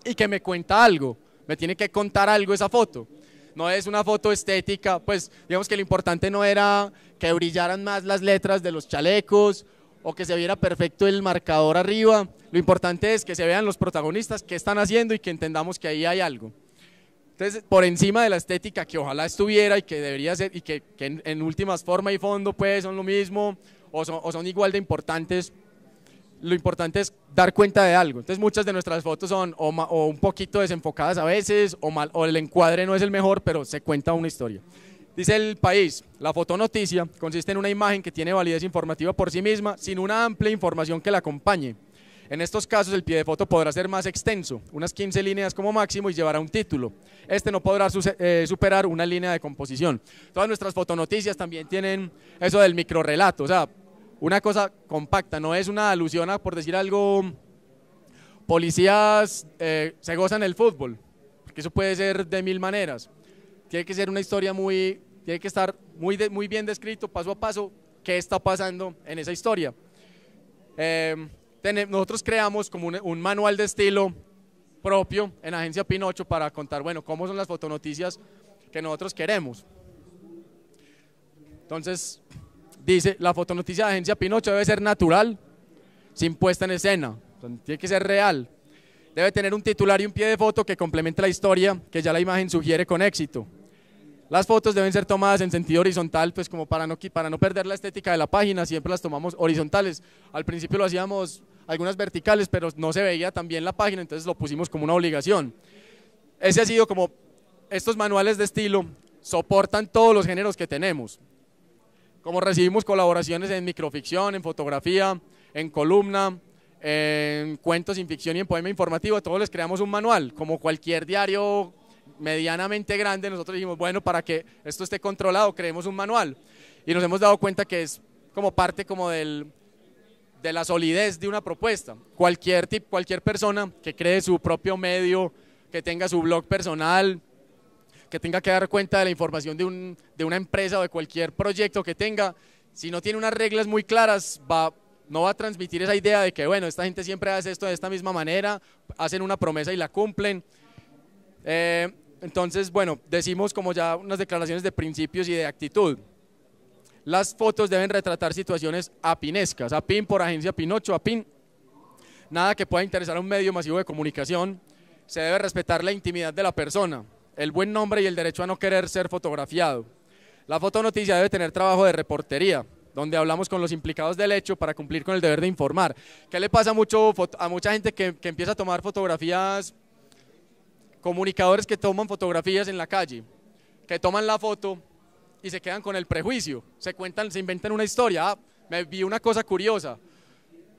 y que me cuenta algo. Me tiene que contar algo esa foto. No es una foto estética, pues digamos que lo importante no era que brillaran más las letras de los chalecos o que se viera perfecto el marcador arriba. Lo importante es que se vean los protagonistas, qué están haciendo y que entendamos que ahí hay algo. Entonces, por encima de la estética que ojalá estuviera y que debería ser, y que, en, últimas forma y fondo pues son lo mismo o son igual de importantes, lo importante es dar cuenta de algo. Entonces muchas de nuestras fotos son o, un poquito desenfocadas a veces, o, mal, o el encuadre no es el mejor, pero se cuenta una historia. Dice el país, la fotonoticia consiste en una imagen que tiene validez informativa por sí misma, sin una amplia información que la acompañe. En estos casos el pie de foto podrá ser más extenso, unas 15 líneas como máximo y llevará un título. Este no podrá eh, superar una línea de composición. Todas nuestras fotonoticias también tienen eso del microrelato, o sea, una cosa compacta, no es una alusión a, por decir algo, policías eh, se gozan el fútbol, porque eso puede ser de mil maneras. Tiene que ser una historia muy, tiene que estar muy, muy bien descrito paso a paso qué está pasando en esa historia. Eh, nosotros creamos como un, un, manual de estilo propio en Agencia Pinocho para contar, bueno, cómo son las fotonoticias que nosotros queremos. Entonces, Dice, la fotonoticia de Agencia Pinocho debe ser natural, sin puesta en escena, tiene que ser real. Debe tener un titular y un pie de foto que complemente la historia que ya la imagen sugiere con éxito. Las fotos deben ser tomadas en sentido horizontal, pues como para no, para no perder la estética de la página, siempre las tomamos horizontales. Al principio lo hacíamos algunas verticales, pero no se veía tan bien la página, entonces lo pusimos como una obligación. Ese ha sido como estos manuales de estilo soportan todos los géneros que tenemos. Como recibimos colaboraciones en microficción, en fotografía, en columna, en cuentos sin ficción y en poema informativo, todos les creamos un manual, como cualquier diario medianamente grande, nosotros dijimos, bueno, para que esto esté controlado, creemos un manual. Y nos hemos dado cuenta que es como parte como de la solidez de una propuesta. Cualquier, tip, cualquier persona que cree su propio medio, que tenga su blog personal, que tenga que dar cuenta de la información de, una empresa o de cualquier proyecto que tenga, si no tiene unas reglas muy claras, va, no va a transmitir esa idea de que, bueno, esta gente siempre hace esto de esta misma manera, hacen una promesa y la cumplen. Eh, entonces, bueno, decimos como ya unas declaraciones de principios y de actitud. Las fotos deben retratar situaciones apinescas, apin por agencia Pinocho, apin. Nada que pueda interesar a un medio masivo de comunicación. Se debe respetar la intimidad de la persona el buen nombre y el derecho a no querer ser fotografiado. La fotonoticia debe tener trabajo de reportería, donde hablamos con los implicados del hecho para cumplir con el deber de informar. ¿Qué le pasa a mucha gente que, empieza a tomar fotografías, comunicadores que toman fotografías en la calle, que toman la foto y se quedan con el prejuicio, se cuentan, se inventan una historia, ah, me vi una cosa curiosa,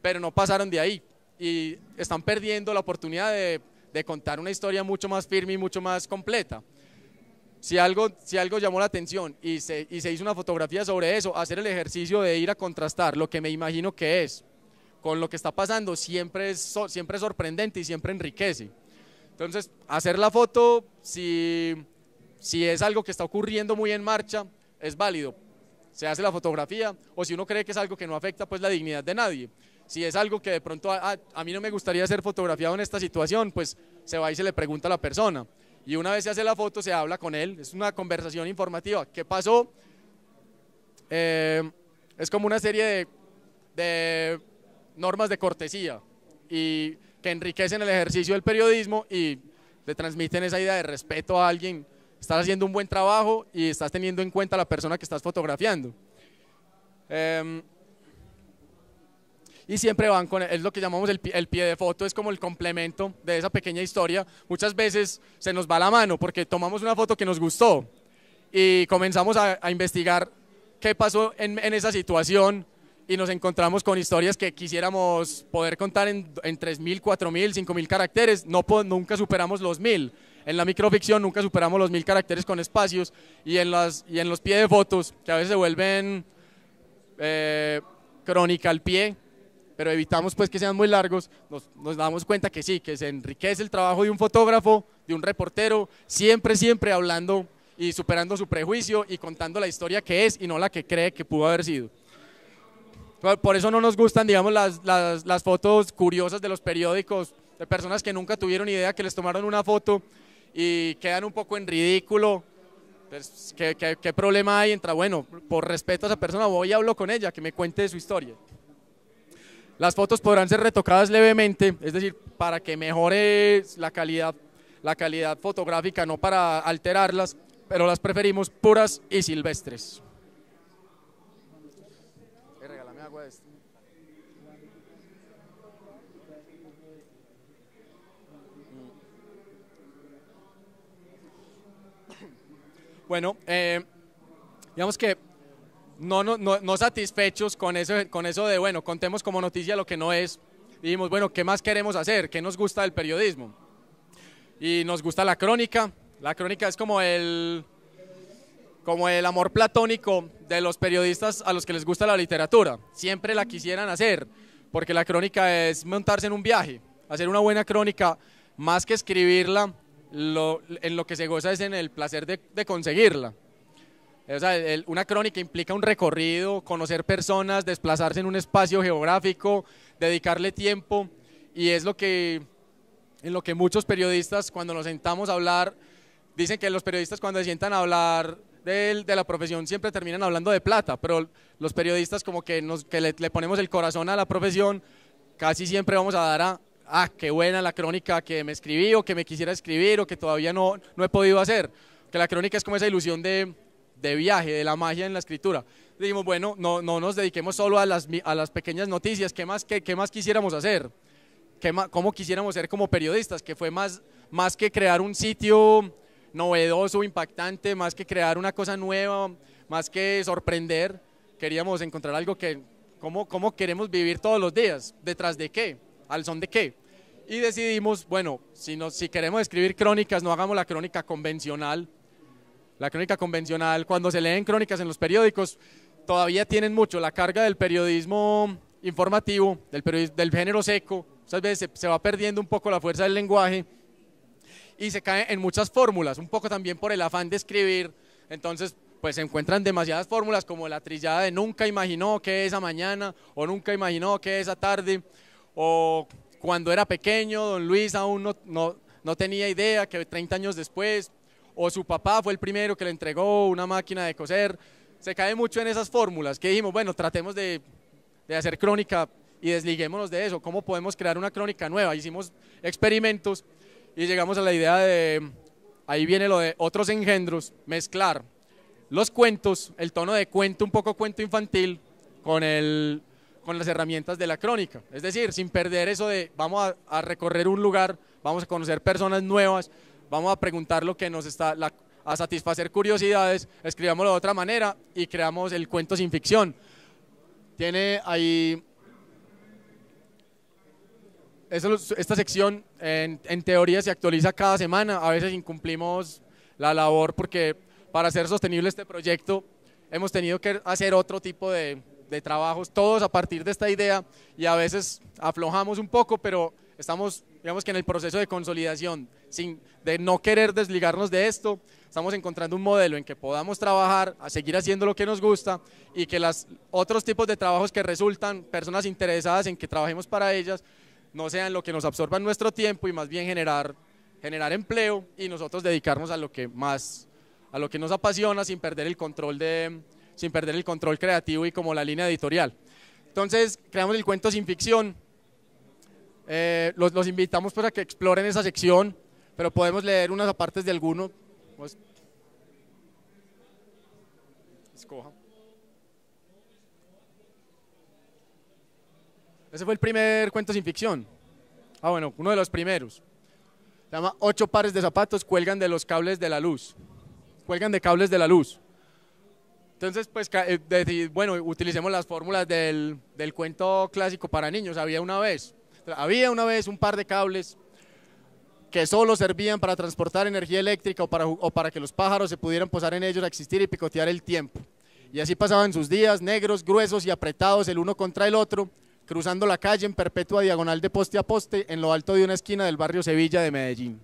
pero no pasaron de ahí y están perdiendo la oportunidad de de contar una historia mucho más firme y mucho más completa. Si algo, si algo llamó la atención y se, y se hizo una fotografía sobre eso, hacer el ejercicio de ir a contrastar lo que me imagino que es con lo que está pasando siempre es, siempre sorprendente y siempre enriquece. Entonces, hacer la foto, si, si es algo que está ocurriendo muy en marcha, es válido. Se hace la fotografía o si uno cree que es algo que no afecta, pues la dignidad de nadie si es algo que de pronto a, mí no me gustaría ser fotografiado en esta situación, pues se va y se le pregunta a la persona. Y una vez se hace la foto, se habla con él, es una conversación informativa. ¿Qué pasó? Eh, es como una serie de, de normas de cortesía y que enriquecen el ejercicio del periodismo y le transmiten esa idea de respeto a alguien. Estás haciendo un buen trabajo y estás teniendo en cuenta a la persona que estás fotografiando. Em, y siempre van con, es lo que llamamos el, el, pie de foto, es como el complemento de esa pequeña historia. Muchas veces se nos va la mano porque tomamos una foto que nos gustó y comenzamos a, a investigar qué pasó en, en, esa situación y nos encontramos con historias que quisiéramos poder contar en, en 3.000, 4.000, 5.000 caracteres, no, nunca superamos los 1.000. En la microficción nunca superamos los 1.000 caracteres con espacios y en, las, y en los pies de fotos, que a veces se vuelven eh, crónica al pie, pero evitamos pues que sean muy largos, nos, damos cuenta que sí, que se enriquece el trabajo de un fotógrafo, de un reportero, siempre, siempre hablando y superando su prejuicio y contando la historia que es y no la que cree que pudo haber sido. Por eso no nos gustan, digamos, las, las, fotos curiosas de los periódicos, de personas que nunca tuvieron idea que les tomaron una foto y quedan un poco en ridículo. Pues, ¿qué, qué, qué problema hay? Entra, bueno, por respeto a esa persona voy y hablo con ella, que me cuente su historia. Las fotos podrán ser retocadas levemente, es decir, para que mejore la calidad, la calidad fotográfica, no para alterarlas, pero las preferimos puras y silvestres. Eh, bueno, eh, digamos que no, no, satisfechos con eso, de, bueno, contemos como noticia lo que no es, dijimos, bueno, ¿qué más queremos hacer? ¿Qué nos gusta del periodismo? Y nos gusta la crónica. La crónica es como el, como el amor platónico de los periodistas a los que les gusta la literatura. Siempre la quisieran hacer, porque la crónica es montarse en un viaje. Hacer una buena crónica, más que escribirla, en lo que se goza es en el placer de conseguirla. O una crónica implica un recorrido, conocer personas, desplazarse en un espacio geográfico, dedicarle tiempo y es lo que en lo que muchos periodistas cuando nos sentamos a hablar dicen que los periodistas cuando se sientan a hablar de, la profesión siempre terminan hablando de plata, pero los periodistas como que, le, ponemos el corazón a la profesión, casi siempre vamos a dar a, ah, qué buena la crónica que me escribí o que me quisiera escribir o que todavía no, no he podido hacer, que la crónica es como esa ilusión de de viaje, de la magia en la escritura. Dijimos, bueno, no, nos dediquemos solo a las, pequeñas noticias, ¿qué más, quisiéramos hacer? ¿Qué ¿Cómo quisiéramos ser como periodistas? Que fue más, más que crear un sitio novedoso, impactante, más que crear una cosa nueva, más que sorprender, queríamos encontrar algo que, ¿cómo, queremos vivir todos los días? ¿Detrás de qué? ¿Al son de qué? Y decidimos, bueno, si, si queremos escribir crónicas, no hagamos la crónica convencional, la crónica convencional, cuando se leen crónicas en los periódicos, todavía tienen mucho la carga del periodismo informativo, del, género seco, muchas veces se, va perdiendo un poco la fuerza del lenguaje y se cae en muchas fórmulas, un poco también por el afán de escribir, entonces pues se encuentran demasiadas fórmulas como la trillada de nunca imaginó que esa mañana o nunca imaginó que esa tarde o cuando era pequeño don Luis aún no, no tenía idea que 30 años después o su papá fue el primero que le entregó una máquina de coser. Se cae mucho en esas fórmulas que dijimos, bueno, tratemos de, hacer crónica y desliguémonos de eso. ¿Cómo podemos crear una crónica nueva? Hicimos experimentos y llegamos a la idea de, ahí viene lo de otros engendros, mezclar los cuentos, el tono de cuento, un poco cuento infantil, con, las herramientas de la crónica. Es decir, sin perder eso de vamos a recorrer un lugar, vamos a conocer personas nuevas, vamos a preguntar lo que nos está, a satisfacer curiosidades, escribámoslo de otra manera y creamos el cuento sin ficción. Tiene ahí... esta sección en, teoría se actualiza cada semana, a veces incumplimos la labor porque para hacer sostenible este proyecto hemos tenido que hacer otro tipo de, de trabajos, todos a partir de esta idea y a veces aflojamos un poco, pero estamos Digamos que en el proceso de consolidación, sin, de no querer desligarnos de esto, estamos encontrando un modelo en que podamos trabajar, a seguir haciendo lo que nos gusta y que los otros tipos de trabajos que resultan, personas interesadas en que trabajemos para ellas, no sean lo que nos absorban nuestro tiempo y más bien generar, generar empleo y nosotros dedicarnos a lo que más, a lo que nos apasiona sin perder el control de, sin perder el control creativo y como la línea editorial. Entonces creamos el cuento sin ficción eh, los, invitamos a que exploren esa sección, pero podemos leer unas apartes de alguno. Pues, Ese fue el primer cuento sin ficción. Ah, bueno, uno de los primeros. Se llama Ocho pares de zapatos cuelgan de los cables de la luz. Cuelgan de cables de la luz. Entonces, pues, eh, bueno, utilicemos las fórmulas del cuento clásico para niños. Había una vez había una vez un par de cables que solo servían para transportar energía eléctrica o para, que los pájaros se pudieran posar en ellos a existir y picotear el tiempo. Y así pasaban sus días, negros, gruesos y apretados el uno contra el otro, cruzando la calle en perpetua diagonal de poste a poste en lo alto de una esquina del barrio Sevilla de Medellín.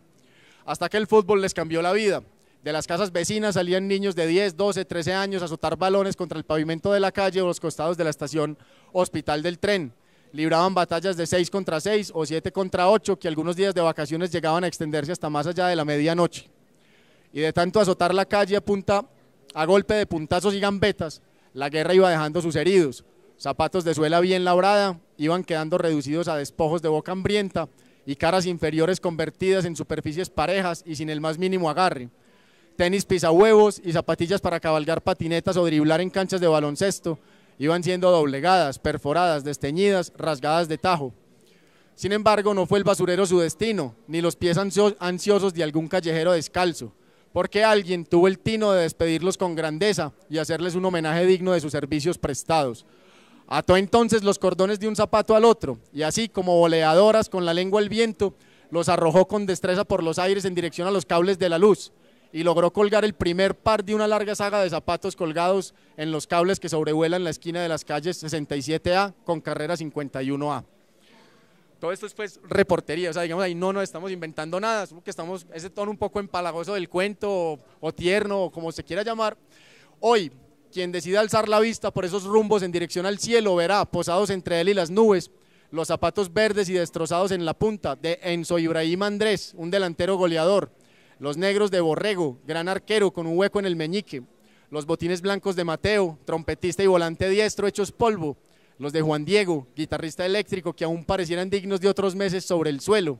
Hasta que el fútbol les cambió la vida. De las casas vecinas salían niños de 10, 12, 13 años a azotar balones contra el pavimento de la calle o los costados de la estación Hospital del Tren, libraban batallas de 6 contra 6 o 7 contra 8 que algunos días de vacaciones llegaban a extenderse hasta más allá de la medianoche. Y de tanto azotar la calle a, punta, a golpe de puntazos y gambetas, la guerra iba dejando sus heridos. Zapatos de suela bien labrada iban quedando reducidos a despojos de boca hambrienta y caras inferiores convertidas en superficies parejas y sin el más mínimo agarre. Tenis pisahuevos y zapatillas para cabalgar patinetas o driblar en canchas de baloncesto iban siendo doblegadas, perforadas, desteñidas, rasgadas de tajo. Sin embargo, no fue el basurero su destino, ni los pies ansiosos de algún callejero descalzo, porque alguien tuvo el tino de despedirlos con grandeza y hacerles un homenaje digno de sus servicios prestados. Ató entonces los cordones de un zapato al otro, y así como boleadoras con la lengua al viento, los arrojó con destreza por los aires en dirección a los cables de la luz, y logró colgar el primer par de una larga saga de zapatos colgados en los cables que sobrevuelan la esquina de las calles 67A con carrera 51A. Todo esto es pues reportería, o sea, digamos ahí no nos estamos inventando nada, es que estamos ese tono un poco empalagoso del cuento o, o tierno o como se quiera llamar. Hoy, quien decida alzar la vista por esos rumbos en dirección al cielo verá, posados entre él y las nubes, los zapatos verdes y destrozados en la punta de Enzo Ibrahim Andrés, un delantero goleador, los negros de Borrego, gran arquero con un hueco en el meñique, los botines blancos de Mateo, trompetista y volante diestro hechos polvo, los de Juan Diego, guitarrista eléctrico que aún parecieran dignos de otros meses sobre el suelo,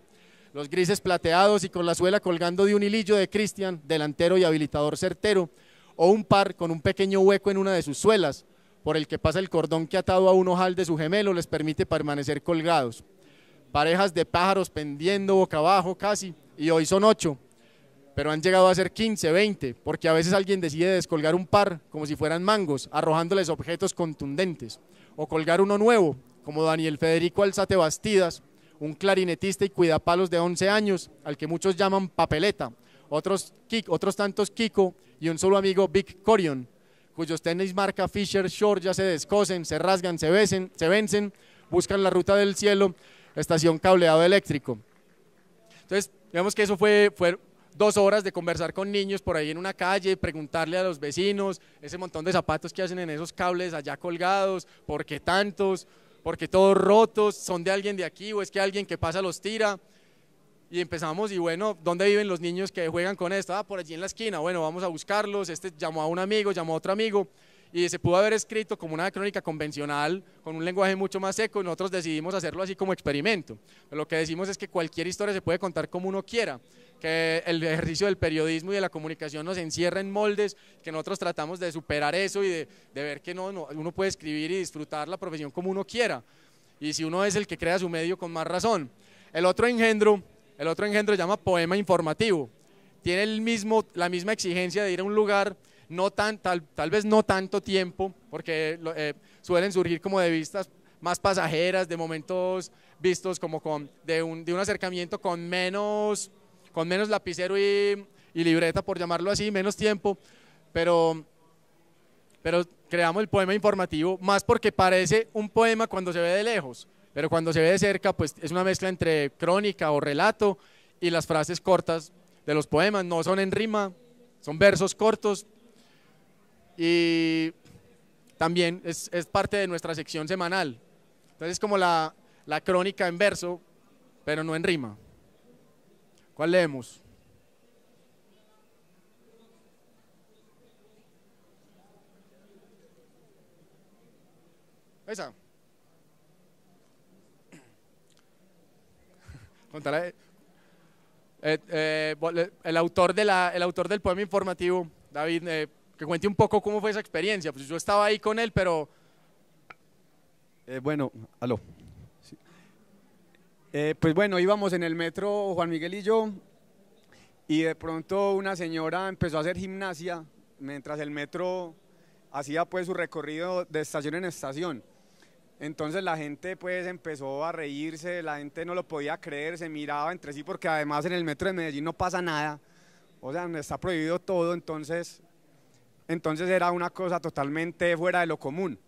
los grises plateados y con la suela colgando de un hilillo de Cristian, delantero y habilitador certero, o un par con un pequeño hueco en una de sus suelas, por el que pasa el cordón que atado a un ojal de su gemelo les permite permanecer colgados. Parejas de pájaros pendiendo boca abajo casi, y hoy son ocho, pero han llegado a ser 15, 20, porque a veces alguien decide descolgar un par como si fueran mangos, arrojándoles objetos contundentes, o colgar uno nuevo, como Daniel Federico Alzate Bastidas, un clarinetista y cuidapalos de 11 años, al que muchos llaman papeleta, otros, tantos Kiko y un solo amigo Big Corion, cuyos tenis marca Fisher Shore ya se descosen, se rasgan, se, besen, se vencen, buscan la ruta del cielo, estación cableado eléctrico. Entonces, vemos que eso fue, fue dos horas de conversar con niños por ahí en una calle, preguntarle a los vecinos, ese montón de zapatos que hacen en esos cables allá colgados, ¿por qué tantos? ¿Por qué todos rotos? ¿Son de alguien de aquí o es que alguien que pasa los tira? Y empezamos y bueno, ¿dónde viven los niños que juegan con esto? Ah, por allí en la esquina. Bueno, vamos a buscarlos. Este llamó a un amigo, llamó a otro amigo y se pudo haber escrito como una crónica convencional, con un lenguaje mucho más seco, y nosotros decidimos hacerlo así como experimento. lo que decimos es que cualquier historia se puede contar como uno quiera, que el ejercicio del periodismo y de la comunicación nos encierra en moldes, que nosotros tratamos de superar eso y de, ver que uno puede escribir y disfrutar la profesión como uno quiera. Y si uno es el que crea su medio, con más razón. El otro engendro, el otro engendro se llama poema informativo. Tiene la misma exigencia de ir a un lugar no tal, vez no tanto tiempo, porque eh, suelen surgir como de vistas más pasajeras, de momentos vistos como de, un, de un acercamiento con menos, con menos lapicero y, y, libreta, por llamarlo así, menos tiempo, pero, pero creamos el poema informativo más porque parece un poema cuando se ve de lejos, pero cuando se ve de cerca, pues es una mezcla entre crónica o relato y las frases cortas de los poemas, no son en rima, son versos cortos y también es, parte de nuestra sección semanal. Entonces es como la, crónica en verso, pero no en rima. ¿Cuál leemos? Esa. [laughs] Eh, eh, eh, el, autor de la, el autor del poema informativo, David, eh, que cuente un poco cómo fue esa experiencia. Pues yo estaba ahí con él, pero... Eh, bueno, aló. Eh, pues bueno, íbamos en el metro Juan Miguel y yo, y de pronto una señora empezó a hacer gimnasia mientras el metro hacía pues su recorrido de estación en estación. Entonces la gente pues empezó a reírse, la gente no lo podía creer, se miraba entre sí porque además en el metro de Medellín no pasa nada, o sea, está prohibido todo, entonces entonces era una cosa totalmente fuera de lo común.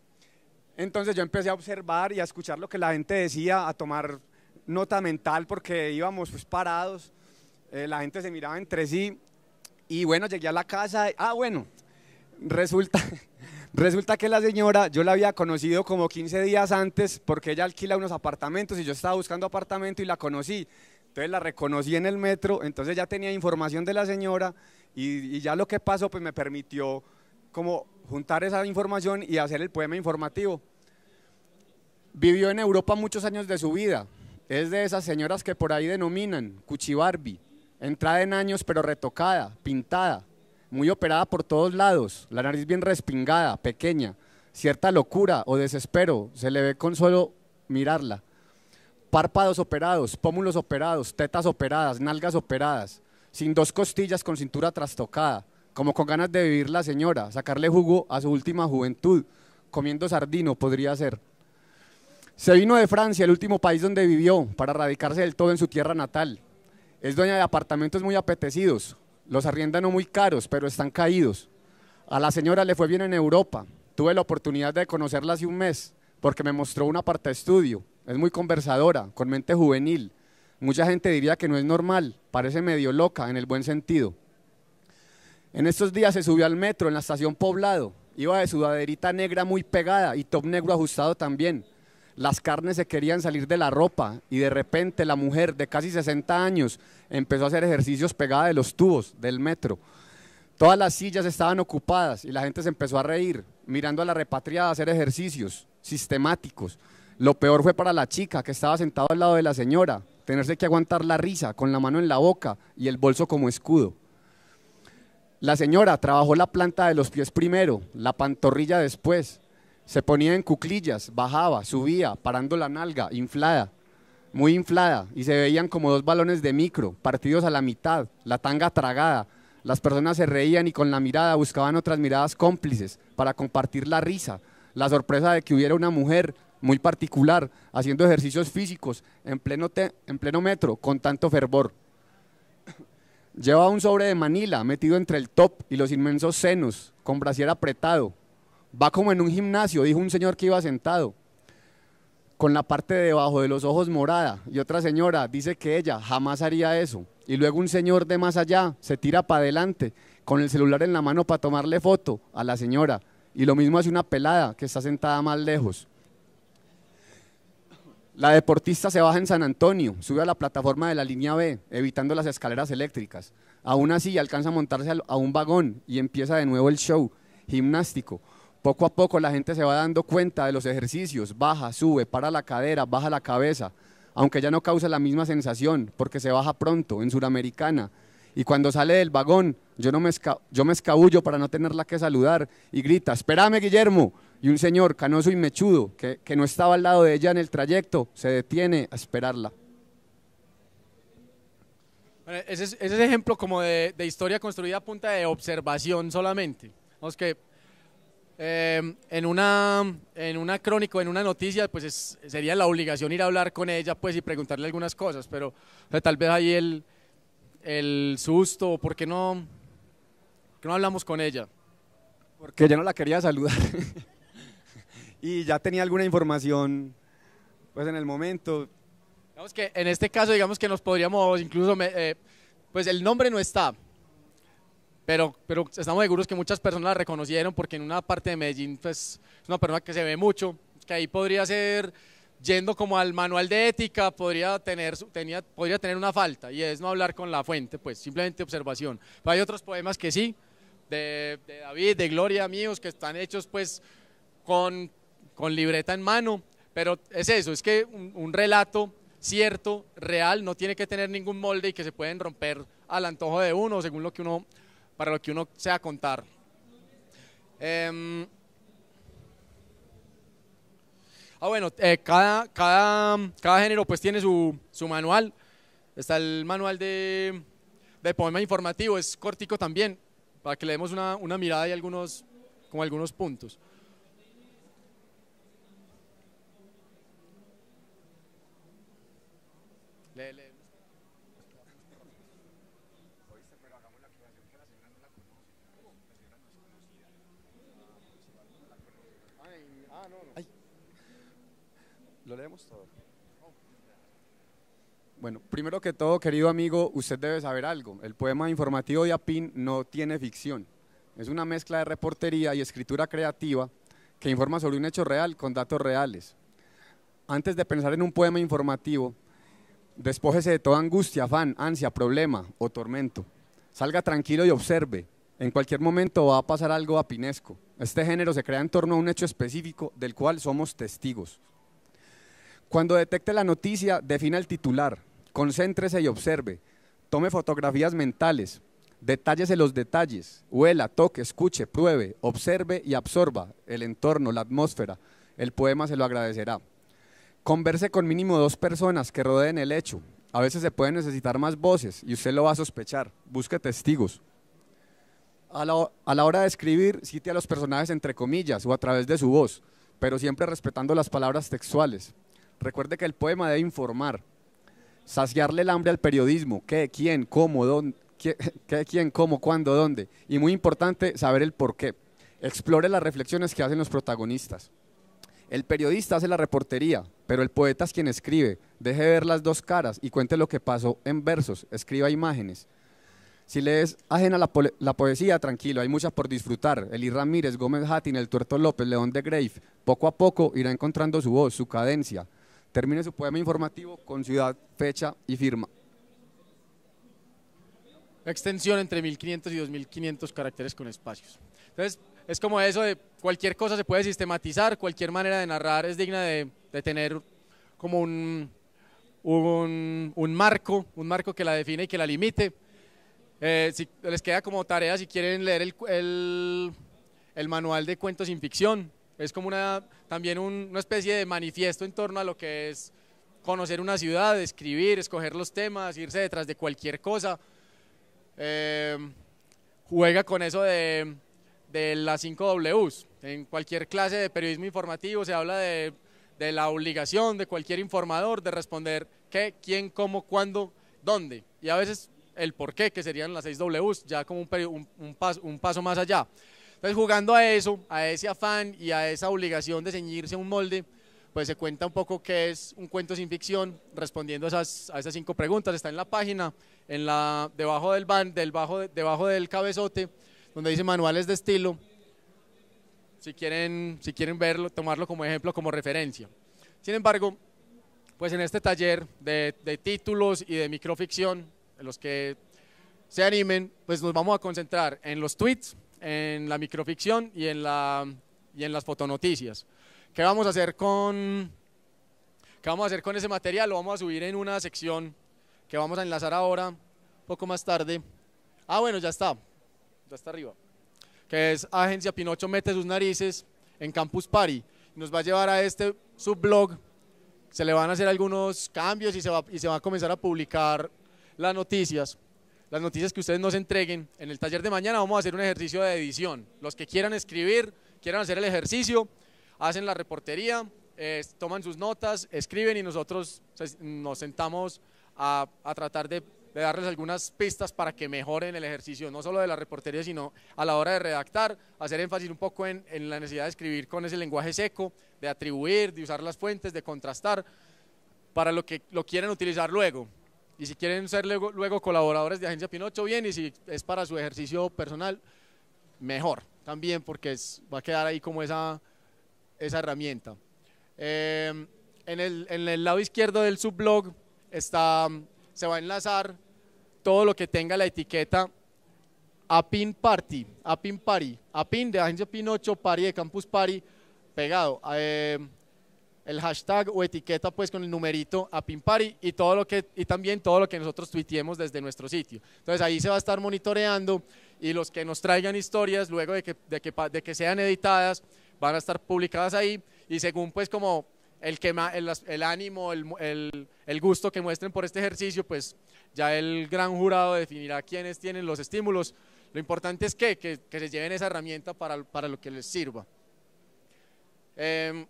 Entonces yo empecé a observar y a escuchar lo que la gente decía, a tomar nota mental porque íbamos pues, parados, eh, la gente se miraba entre sí y bueno, llegué a la casa, ah bueno, resulta, [laughs] resulta que la señora yo la había conocido como 15 días antes porque ella alquila unos apartamentos y yo estaba buscando apartamento y la conocí. Entonces la reconocí en el metro, entonces ya tenía información de la señora y, ya lo que pasó pues me permitió como juntar esa información y hacer el poema informativo. Vivió en Europa muchos años de su vida. Es de esas señoras que por ahí denominan cuchibarbi, entrada en años pero retocada, pintada, muy operada por todos lados, la nariz bien respingada, pequeña, cierta locura o desespero, se le ve con solo mirarla. Párpados operados, pómulos operados, tetas operadas, nalgas operadas, sin dos costillas, con cintura trastocada, como con ganas de vivir la señora, sacarle jugo a su última juventud, comiendo sardino podría ser. Se vino de Francia, el último país donde vivió, para radicarse del todo en su tierra natal. Es dueña de apartamentos muy apetecidos, los arrienda no muy caros, pero están caídos. A la señora le fue bien en Europa, tuve la oportunidad de conocerla hace un mes, porque me mostró una parte estudio. Es muy conversadora, con mente juvenil, Mucha gente diría que no es normal, parece medio loca en el buen sentido. En estos días se subió al metro en la estación Poblado, iba de sudaderita negra muy pegada y top negro ajustado también. Las carnes se querían salir de la ropa y de repente la mujer de casi 60 años empezó a hacer ejercicios pegada de los tubos del metro. Todas las sillas estaban ocupadas y la gente se empezó a reír, mirando a la repatriada hacer ejercicios sistemáticos. Lo peor fue para la chica que estaba sentada al lado de la señora, tenerse que aguantar la risa con la mano en la boca y el bolso como escudo. La señora trabajó la planta de los pies primero, la pantorrilla después. Se ponía en cuclillas, bajaba, subía, parando la nalga, inflada, muy inflada, y se veían como dos balones de micro, partidos a la mitad, la tanga tragada. Las personas se reían y con la mirada buscaban otras miradas cómplices para compartir la risa, la sorpresa de que hubiera una mujer muy particular, haciendo ejercicios físicos en pleno, metro con tanto fervor. [coughs] Lleva un sobre de Manila metido entre el top y los inmensos senos, con brasier apretado. Va como en un gimnasio, dijo un señor que iba sentado, con la parte de debajo de los ojos morada. Y otra señora dice que ella jamás haría eso. Y luego un señor de más allá se tira para adelante, con el celular en la mano para tomarle foto a la señora. Y lo mismo hace una pelada que está sentada más lejos. La deportista se baja en San Antonio, sube a la plataforma de la línea B, evitando las escaleras eléctricas. Aún así, alcanza a montarse a un vagón y empieza de nuevo el show gimnástico. Poco a poco la gente se va dando cuenta de los ejercicios, baja, sube, para la cadera, baja la cabeza, aunque ya no causa la misma sensación, porque se baja pronto en Suramericana. Y cuando sale del vagón, yo, no me, yo me escabullo para no tenerla que saludar y grita, espérame Guillermo, y un señor canoso y mechudo que, que no estaba al lado de ella en el trayecto se detiene a esperarla. ese es, ese ejemplo como de, de, historia construida a punta de observación solamente. Vamos que em, en, una, en una crónica, en una noticia, pues sería la obligación ir a hablar con ella pues y preguntarle algunas cosas, pero tal vez ahí el, el susto, ¿por qué no, por no hablamos con ella? Porque ella no la quería saludar. [laughs] y ya tenía alguna información pues en el momento. Digamos que en este caso digamos que nos podríamos incluso, eh, pues el nombre no está, pero, pero estamos seguros que muchas personas la reconocieron porque en una parte de Medellín pues, es una persona que se ve mucho, que ahí podría ser yendo como al manual de ética, podría tener, tenía, podría tener una falta, y es no hablar con la fuente, pues simplemente observación. Pero hay otros poemas que sí, de, David, de Gloria, amigos, que están hechos pues con con libreta en mano, pero es eso, es que un, relato cierto, real, no tiene que tener ningún molde y que se pueden romper al antojo de uno, según lo que uno, para lo que uno sea contar. Em, ah, bueno, eh, cada, cada, cada, género pues tiene su, su, manual. Está el manual de, de poema informativo, es cortico también, para que le demos una, una mirada y algunos, como algunos puntos. Bueno, primero que todo, querido amigo, usted debe saber algo. El poema informativo de Apin no tiene ficción. Es una mezcla de reportería y escritura creativa que informa sobre un hecho real con datos reales. Antes de pensar en un poema informativo, despójese de toda angustia, afán, ansia, problema o tormento. Salga tranquilo y observe. En cualquier momento va a pasar algo apinesco. Este género se crea en torno a un hecho específico del cual somos testigos. Cuando detecte la noticia, defina el titular, concéntrese y observe, tome fotografías mentales, detállese los detalles, huela, toque, escuche, pruebe, observe y absorba el entorno, la atmósfera. El poema se lo agradecerá. Converse con mínimo dos personas que rodeen el hecho. A veces se pueden necesitar más voces y usted lo va a sospechar. Busque testigos. A la, a la hora de escribir, cite a los personajes entre comillas o a través de su voz, pero siempre respetando las palabras textuales. Recuerde que el poema debe informar, saciarle el hambre al periodismo, qué, quién, cómo, dónde, [laughs] qué, quién, cómo, cuándo, dónde. Y muy importante, saber el por qué. Explore las reflexiones que hacen los protagonistas. El periodista hace la reportería, pero el poeta es quien escribe. Deje ver las dos caras y cuente lo que pasó en versos, escriba imágenes. Si le ajena la, poesía, tranquilo, hay muchas por disfrutar. Eli Ramírez, Gómez Hattin, El Tuerto López, León de Grave. Poco a poco irá encontrando su voz, su cadencia. Termine su poema informativo con ciudad, fecha y firma. Extensión entre 1500 y 2500 caracteres con espacios. Entonces, es como eso de cualquier cosa se puede sistematizar, cualquier manera de narrar es digna de, tener como un, marco, un marco que la define y que la limite. Eh, si les queda como tarea, si quieren leer el manual de cuentos sin ficción, es como una, también una especie de manifiesto en torno a lo que es conocer una ciudad, escribir, escoger los temas, irse detrás de cualquier cosa. Em, juega con eso de, las 5 Ws. En cualquier clase de periodismo informativo se habla de, la obligación de cualquier informador de responder qué, quién, cómo, cuándo, dónde. Y a veces el por qué, que serían las 6 Ws, ya como un paso más allá. Entonces, jugando a eso, a ese afán y a esa obligación de ceñirse a un molde, pues se cuenta un poco qué es un cuento sin ficción, respondiendo a esas, cinco preguntas. Está en la página, en la, debajo del del bajo, debajo del cabezote, donde dice manuales de estilo, si quieren, si quieren verlo, tomarlo como ejemplo, como referencia. Sin embargo, pues en este taller de, de títulos y de microficción, en los que se animen, pues nos vamos a concentrar en los tweets, en la microficción y en, la, y en las fotonoticias. ¿Qué vamos a hacer con, qué vamos a hacer con ese material? Lo vamos a subir en una sección que vamos a enlazar ahora, un poco más tarde. Ah, bueno, ya está, ya está arriba. Que es Agencia Pinocho mete sus narices en Campus Party. Nos va a llevar a este subblog. Se le van a hacer algunos cambios y se va, y se va a comenzar a publicar las noticias las noticias que ustedes nos entreguen. En el taller de mañana vamos a hacer un ejercicio de edición. Los que quieran escribir, quieran hacer el ejercicio, hacen la reportería, eh, toman sus notas, escriben y nosotros pues, nos sentamos a, tratar de, darles algunas pistas para que mejoren el ejercicio, no solo de la reportería, sino a la hora de redactar, hacer énfasis un poco en, en la necesidad de escribir con ese lenguaje seco, de atribuir, de usar las fuentes, de contrastar, para lo que lo quieran utilizar luego. Y si quieren ser luego, colaboradores de Agencia Pinocho, bien. Y si es para su ejercicio personal, mejor también, porque va a quedar ahí como esa, herramienta. Em, en, el, lado izquierdo del subblog está, se va a enlazar todo lo que tenga la etiqueta Apin Party, Apin Party, Apin de Agencia Pinocho, Party de Campus Party, pegado. Em, el hashtag o etiqueta pues con el numerito a Pimpari y, todo lo que, y también todo lo que nosotros tuiteemos desde nuestro sitio. Entonces ahí se va a estar monitoreando y los que nos traigan historias luego de que, sean editadas van a estar publicadas ahí y según pues como el, ánimo, el, gusto que muestren por este ejercicio, pues ya el gran jurado definirá quiénes tienen los estímulos. Lo importante es que, que, se lleven esa herramienta para, lo que les sirva. Em,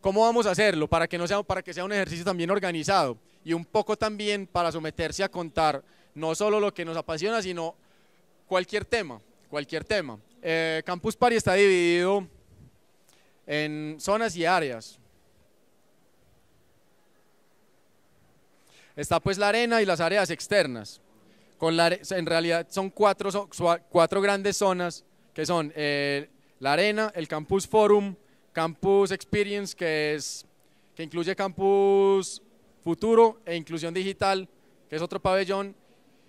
¿Cómo vamos a hacerlo para que, no sea, para que sea un ejercicio también organizado y un poco también para someterse a contar no solo lo que nos apasiona, sino cualquier tema, cualquier tema. Eh, Campus Party está dividido en zonas y áreas. Está pues la arena y las áreas externas. Con la, en realidad son cuatro, cuatro grandes zonas que son eh, la arena, el Campus Forum, Campus Experience, que, es, que incluye Campus Futuro e Inclusión Digital, que es otro pabellón.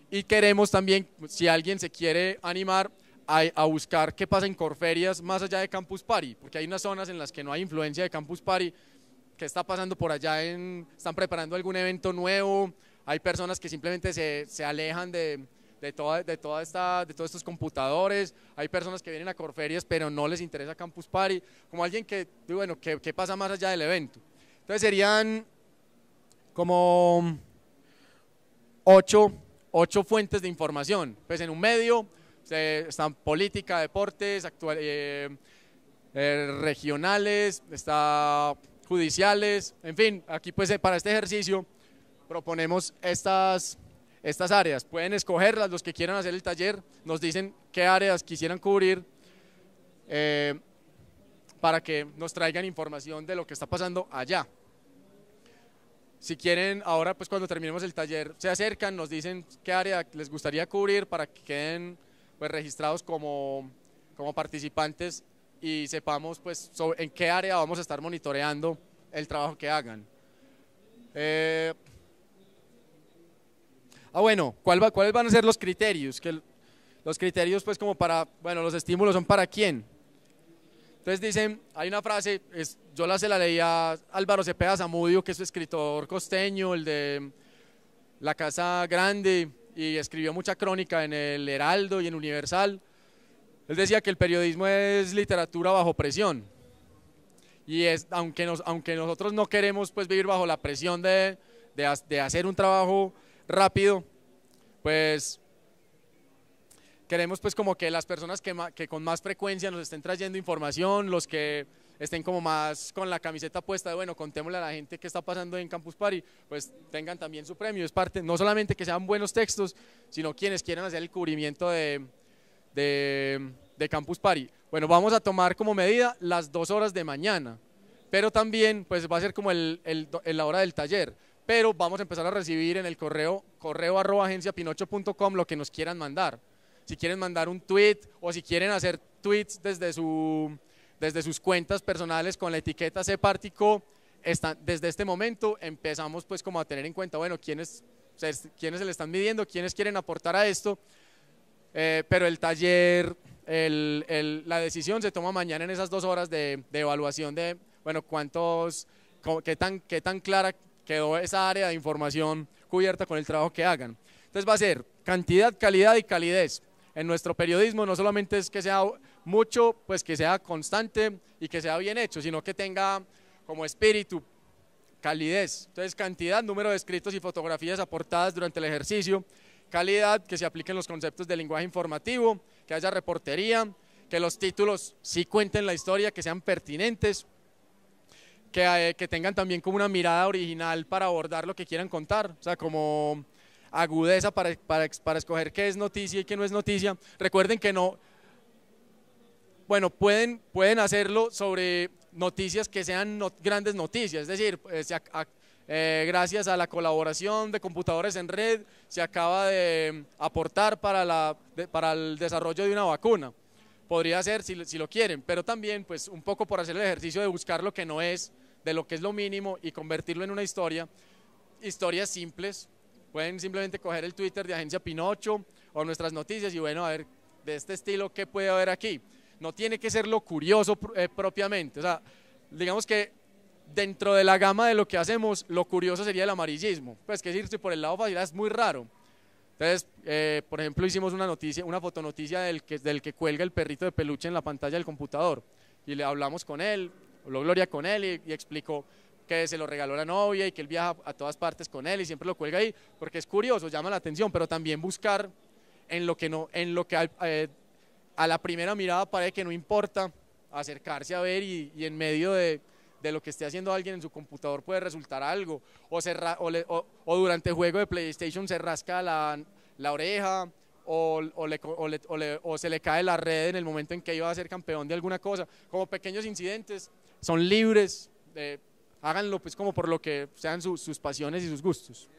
Y queremos también, si alguien se quiere animar, a, buscar qué pasa en Corferias más allá de Campus Party, porque hay unas zonas en las que no hay influencia de Campus Party, que está pasando por allá, en, están preparando algún evento nuevo, hay personas que simplemente se alejan de, de, toda, de, esta, de todos estos computadores. Hay personas que vienen a Corferias, pero no les interesa Campus Party, como alguien que, bueno, ¿qué, pasa más allá del evento? Entonces serían como ocho, fuentes de información. Pues en un medio están política, deportes, eh, eh, regionales, está judiciales, en fin, aquí pues eh, para este ejercicio proponemos estas estas áreas. Pueden escogerlas los que quieran hacer el taller, nos dicen qué áreas quisieran cubrir eh, para que nos traigan información de lo que está pasando allá. Si quieren, ahora pues cuando terminemos el taller, se acercan, nos dicen qué área les gustaría cubrir para que queden pues registrados como, participantes y sepamos pues en qué área vamos a estar monitoreando el trabajo que hagan. Eh, Ah, bueno, ¿cuál ¿cuáles van a ser los criterios? Que los criterios, pues, como para, bueno, los estímulos son para quién. Entonces dicen, hay una frase, es, yo la se la leía a Álvaro Cepeda Zamudio, que es escritor costeño, el de La Casa Grande, y escribió mucha crónica en el Heraldo y en Universal. Él decía que el periodismo es literatura bajo presión. Y es, aunque, nos, aunque nosotros no queremos pues, vivir bajo la presión de, de, de hacer un trabajo rápido, pues queremos pues como que las personas que, con más frecuencia nos estén trayendo información, los que estén como más con la camiseta puesta de, bueno, contémosle a la gente que está pasando en Campus Party, pues tengan también su premio. Es parte, no solamente que sean buenos textos, sino quienes quieran hacer el cubrimiento de, Campus Party. Bueno, vamos a tomar como medida las dos horas de mañana, pero también pues va a ser como la hora del taller pero vamos a empezar a recibir en el correo, correo arroba agenciapinocho.com lo que nos quieran mandar. Si quieren mandar un tweet o si quieren hacer tweets desde, su, desde sus cuentas personales con la etiqueta Separtico, está, desde este momento empezamos pues como a tener en cuenta, bueno, quiénes, quiénes se le están midiendo, quiénes quieren aportar a esto, eh, pero el taller, la decisión se toma mañana en esas dos horas de, evaluación de, bueno, cuántos, qué tan, qué tan clara quedó esa área de información cubierta con el trabajo que hagan. Entonces va a ser cantidad, calidad y calidez. En nuestro periodismo no solamente es que sea mucho, pues que sea constante y que sea bien hecho, sino que tenga como espíritu calidez. Entonces cantidad, número de escritos y fotografías aportadas durante el ejercicio, calidad, que se apliquen los conceptos de lenguaje informativo, que haya reportería, que los títulos sí cuenten la historia, que sean pertinentes, eh, que, tengan también como una mirada original para abordar lo que quieran contar, o sea, como agudeza para, para, para escoger qué es noticia y qué no es noticia. Recuerden que no, bueno, pueden, pueden hacerlo sobre noticias que sean grandes noticias, es decir, eh, eh, gracias a la colaboración de computadores en red se acaba de aportar para, la, para el desarrollo de una vacuna. Podría ser si, si, lo quieren, pero también pues un poco por hacer el ejercicio de buscar lo que no es de lo que es lo mínimo y convertirlo en una historia. Historias simples, pueden simplemente coger el Twitter de Agencia Pinocho o nuestras noticias y bueno, a ver, de este estilo, ¿qué puede haber aquí? No tiene que ser lo curioso eh, propiamente, o sea, digamos que dentro de la gama de lo que hacemos, lo curioso sería el amarillismo, pues que es irse por el lado fácil, ah, es muy raro. Entonces, eh, por ejemplo, hicimos una noticia, una fotonoticia del que, del que cuelga el perrito de peluche en la pantalla del computador y le hablamos con él, lo Gloria con él y, explicó que se lo regaló la novia y que él viaja a todas partes con él y siempre lo cuelga ahí, porque es curioso, llama la atención, pero también buscar en lo que, no, en lo que eh, a la primera mirada parece que no importa, acercarse a ver y, en medio de, de, lo que esté haciendo alguien en su computador puede resultar algo, o, o, durante el juego de PlayStation se rasca la, la oreja. o se le cae la red en el momento en que iba a ser campeón de alguna cosa, como pequeños incidentes son libres, de eh, háganlo pues como por lo que sean sus sus pasiones y sus gustos.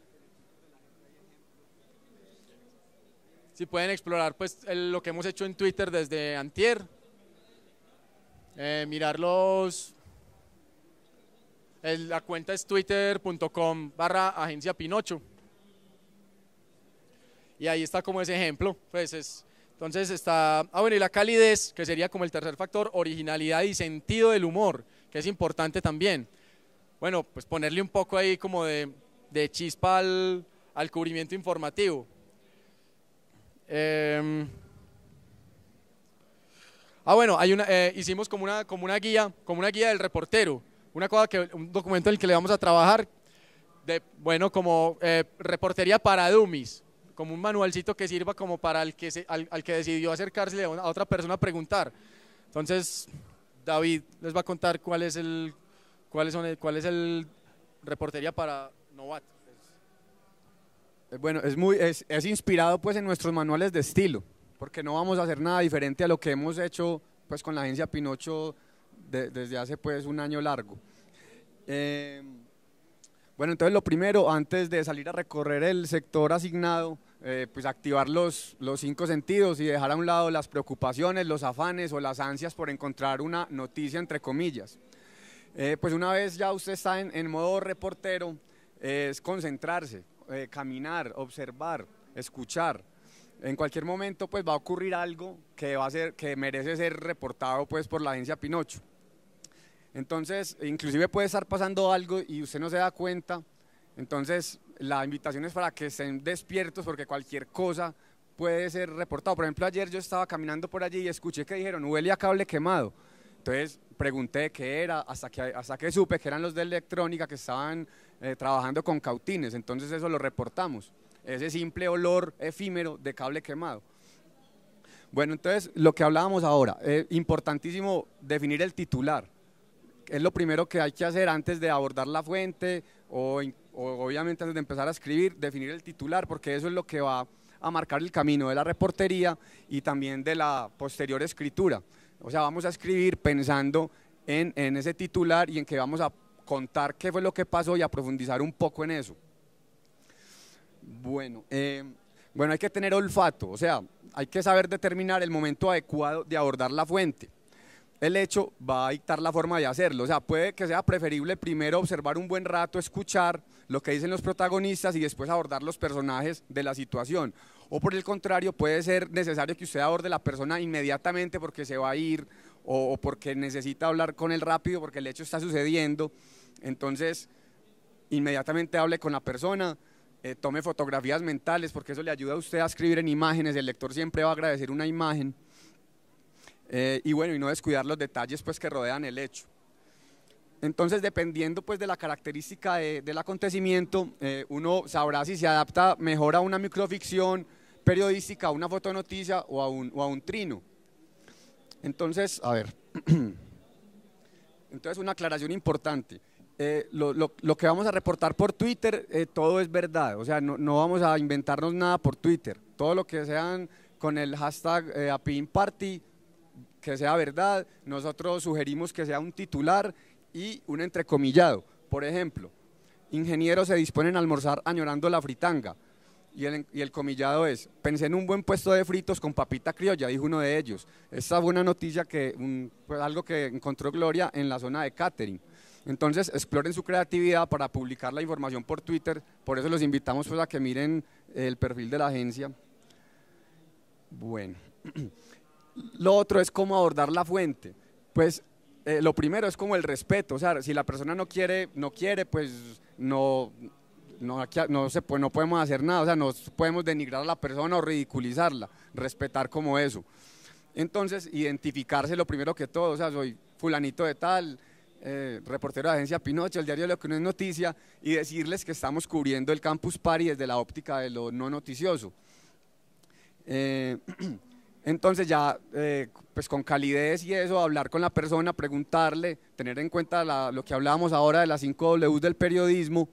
Si pueden explorar pues lo que hemos hecho en Twitter desde antier, eh, El, la cuenta es twitter.com barra agencia Pinocho. Y ahí está como ese ejemplo, pues es entonces está, ah bueno, y la calidez, que sería como el tercer factor, originalidad y sentido del humor, que es importante también. Bueno, pues ponerle un poco ahí como de, chispa al, cubrimiento informativo. Em, ah bueno, hay una, eh, hicimos como una, guía, como una guía del reportero, una cosa que, un documento en el que le vamos a trabajar, de, bueno, como eh, reportería para dummies, como un manualcito que sirva como para el que, al, que decidió acercarse a, otra persona a preguntar. Entonces, David les va a contar cuál es el, cuáles son cuál es el reportería para NOVAT? Eh, bueno, es, muy, es, inspirado pues en nuestros manuales de estilo, porque no vamos a hacer nada diferente a lo que hemos hecho pues con la agencia Pinocho desde hace pues un año largo. Eh, bueno, entonces lo primero, antes de salir a recorrer el sector asignado, eh, pues activar los, cinco sentidos y dejar a un lado las preocupaciones, los afanes o las ansias por encontrar una noticia, entre comillas. Eh, pues una vez ya usted está en, modo reportero, eh, es concentrarse, caminar, observar, escuchar. En cualquier momento pues va a ocurrir algo que, va a ser, que merece ser reportado pues por la agencia Pinocho. Entonces, inclusive puede estar pasando algo y usted no se da cuenta. Entonces, la invitación es para que estén despiertos porque cualquier cosa puede ser reportado. Por ejemplo, ayer yo estaba caminando por allí y escuché que dijeron, huele a cable quemado. Entonces pregunté qué era, hasta que, hasta que supe que eran los de electrónica que estaban eh, trabajando con cautines. Entonces eso lo reportamos, ese simple olor efímero de cable quemado. Bueno, entonces lo que hablábamos ahora, Es eh, importantísimo definir el titular es lo primero que hay que hacer antes de abordar la fuente o, obviamente antes de empezar a escribir, definir el titular, porque eso es lo que va a marcar el camino de la reportería y también de la posterior escritura. O sea, vamos a escribir pensando en, ese titular y en que vamos a contar qué fue lo que pasó y a profundizar un poco en eso. Bueno, eh, bueno, hay que tener olfato, o sea, hay que saber determinar el momento adecuado de abordar la fuente el hecho va a dictar la forma de hacerlo. O sea, puede que sea preferible primero observar un buen rato, escuchar lo que dicen los protagonistas y después abordar los personajes de la situación. O por el contrario, puede ser necesario que usted aborde la persona inmediatamente porque se va a ir o, porque necesita hablar con él rápido porque el hecho está sucediendo. Entonces, inmediatamente hable con la persona. Eh, tome fotografías mentales porque eso le ayuda a usted a escribir en imágenes, el lector siempre va a agradecer una imagen eh, y bueno, y no descuidar los detalles pues que rodean el hecho. Entonces, dependiendo pues de la característica del acontecimiento, eh, uno sabrá si se adapta mejor a una microficción periodística, a una fotonoticia o a un, o a un trino. Entonces, a ver, [clears throat] entonces una aclaración importante. Eh, lo, lo, lo, que vamos a reportar por Twitter, todo es verdad, o sea, no, no, vamos a inventarnos nada por Twitter. Todo lo que sean con el hashtag APIN que sea verdad, nosotros sugerimos que sea un titular y un entrecomillado. Por ejemplo, ingenieros se disponen a almorzar añorando la fritanga. Y el, y el, comillado es, pensé en un buen puesto de fritos con papita criolla, dijo uno de ellos. Esta fue una noticia que, algo que encontró Gloria en la zona de catering. Entonces, exploren su creatividad para publicar la información por Twitter. Por eso los invitamos pues, a que miren el perfil de la agencia. Bueno. [clears throat] Lo otro es cómo abordar la fuente. Pues eh, lo primero es como el respeto, o sea, si la persona no quiere, no quiere, pues no, no, pues, no podemos hacer nada, o sea, no podemos denigrar a la persona o ridiculizarla, respetar como eso. Entonces, identificarse lo primero que todo, o sea, soy fulanito de tal, eh, reportero de agencia Pinochet, el diario de lo que no es noticia, y decirles que estamos cubriendo el Campus pari desde la óptica de lo no noticioso. Eh, [clears throat] Entonces ya, eh, pues con calidez y eso, hablar con la persona, preguntarle, tener en cuenta lo que hablábamos ahora de las 5 W del periodismo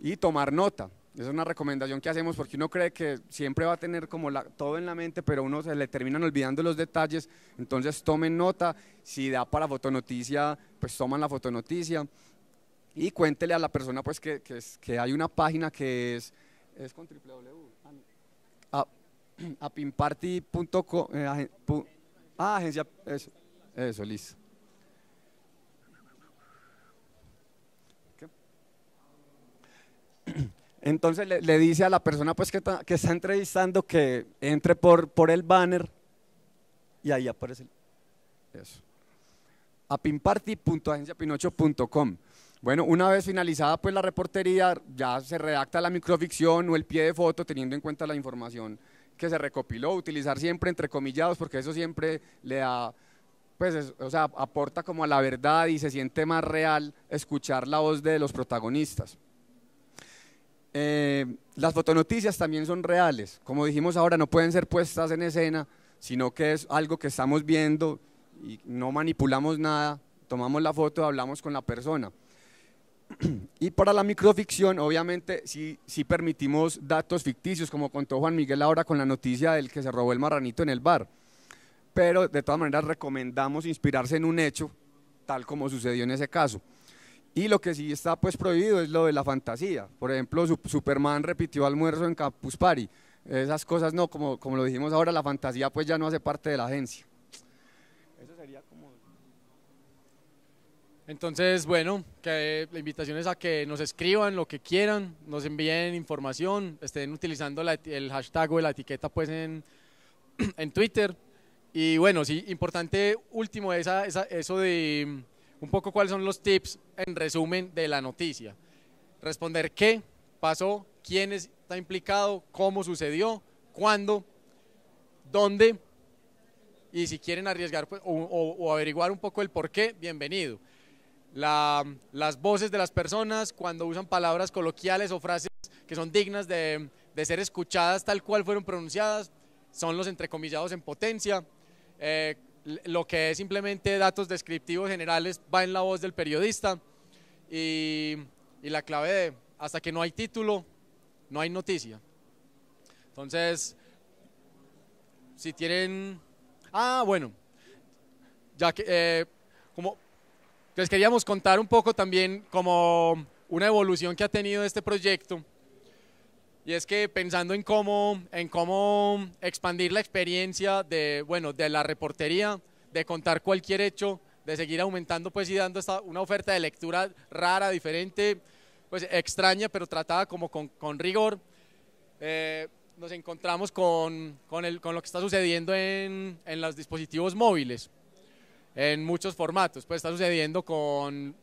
y tomar nota. Esa es una recomendación que hacemos porque uno cree que siempre va a tener como todo en la mente, pero uno se le terminan olvidando los detalles. Entonces tomen nota, si da para fotonoticia, pues toman la fotonoticia y cuéntele a la persona pues que, hay una página que es, con www. A eh, ah, agencia. Eso, listo. [clears throat] Entonces le, dice a la persona pues que, que, está entrevistando que entre por, por el banner y ahí aparece eso. apimparty.agenciapinocho.com. Bueno, una vez finalizada pues la reportería, ya se redacta la microficción o el pie de foto teniendo en cuenta la información que se recopiló, utilizar siempre entre comillados, porque eso siempre le da, pues, o sea, aporta como a la verdad y se siente más real escuchar la voz de los protagonistas. Eh, las fotonoticias también son reales. Como dijimos ahora, no pueden ser puestas en escena, sino que es algo que estamos viendo y no manipulamos nada. Tomamos la foto, hablamos con la persona y para la microficción, obviamente, sí, permitimos datos ficticios, como contó Juan Miguel ahora con la noticia del que se robó el marranito en el bar. Pero de todas maneras recomendamos inspirarse en un hecho, tal como sucedió en ese caso. Y lo que sí está pues prohibido es lo de la fantasía. Por ejemplo, Superman repitió almuerzo en Campus Party. Esas cosas no, como, como lo dijimos ahora, la fantasía pues ya no hace parte de la agencia. Entonces, bueno, que eh, la invitación es a que nos escriban lo que quieran, nos envíen información, estén utilizando el hashtag o la etiqueta pues en, [clears throat] en Twitter. Y bueno, sí, importante último esa, eso de mm, un poco cuáles son los tips en resumen de la noticia. Responder qué pasó, quién está implicado, cómo sucedió, cuándo, dónde. Y si quieren arriesgar pues, o, o averiguar un poco el por qué, bienvenido las voces de las personas cuando usan palabras coloquiales o frases que son dignas de, de ser escuchadas tal cual fueron pronunciadas, son los entrecomillados en potencia. Eh, lo que es simplemente datos descriptivos generales va en la voz del periodista y, y la clave de hasta que no hay título, no hay noticia. Entonces, si tienen... Ah, bueno, ya que eh, como entonces queríamos contar un poco también como una evolución que ha tenido este proyecto. Y es que pensando en cómo, en cómo expandir la experiencia de, bueno, de la reportería, de contar cualquier hecho, de seguir aumentando pues y dando esta, una oferta de lectura rara, diferente, pues extraña, pero tratada como con, rigor. Eh, nos encontramos con, lo que está sucediendo en, en los dispositivos móviles en muchos formatos. Pues está sucediendo con,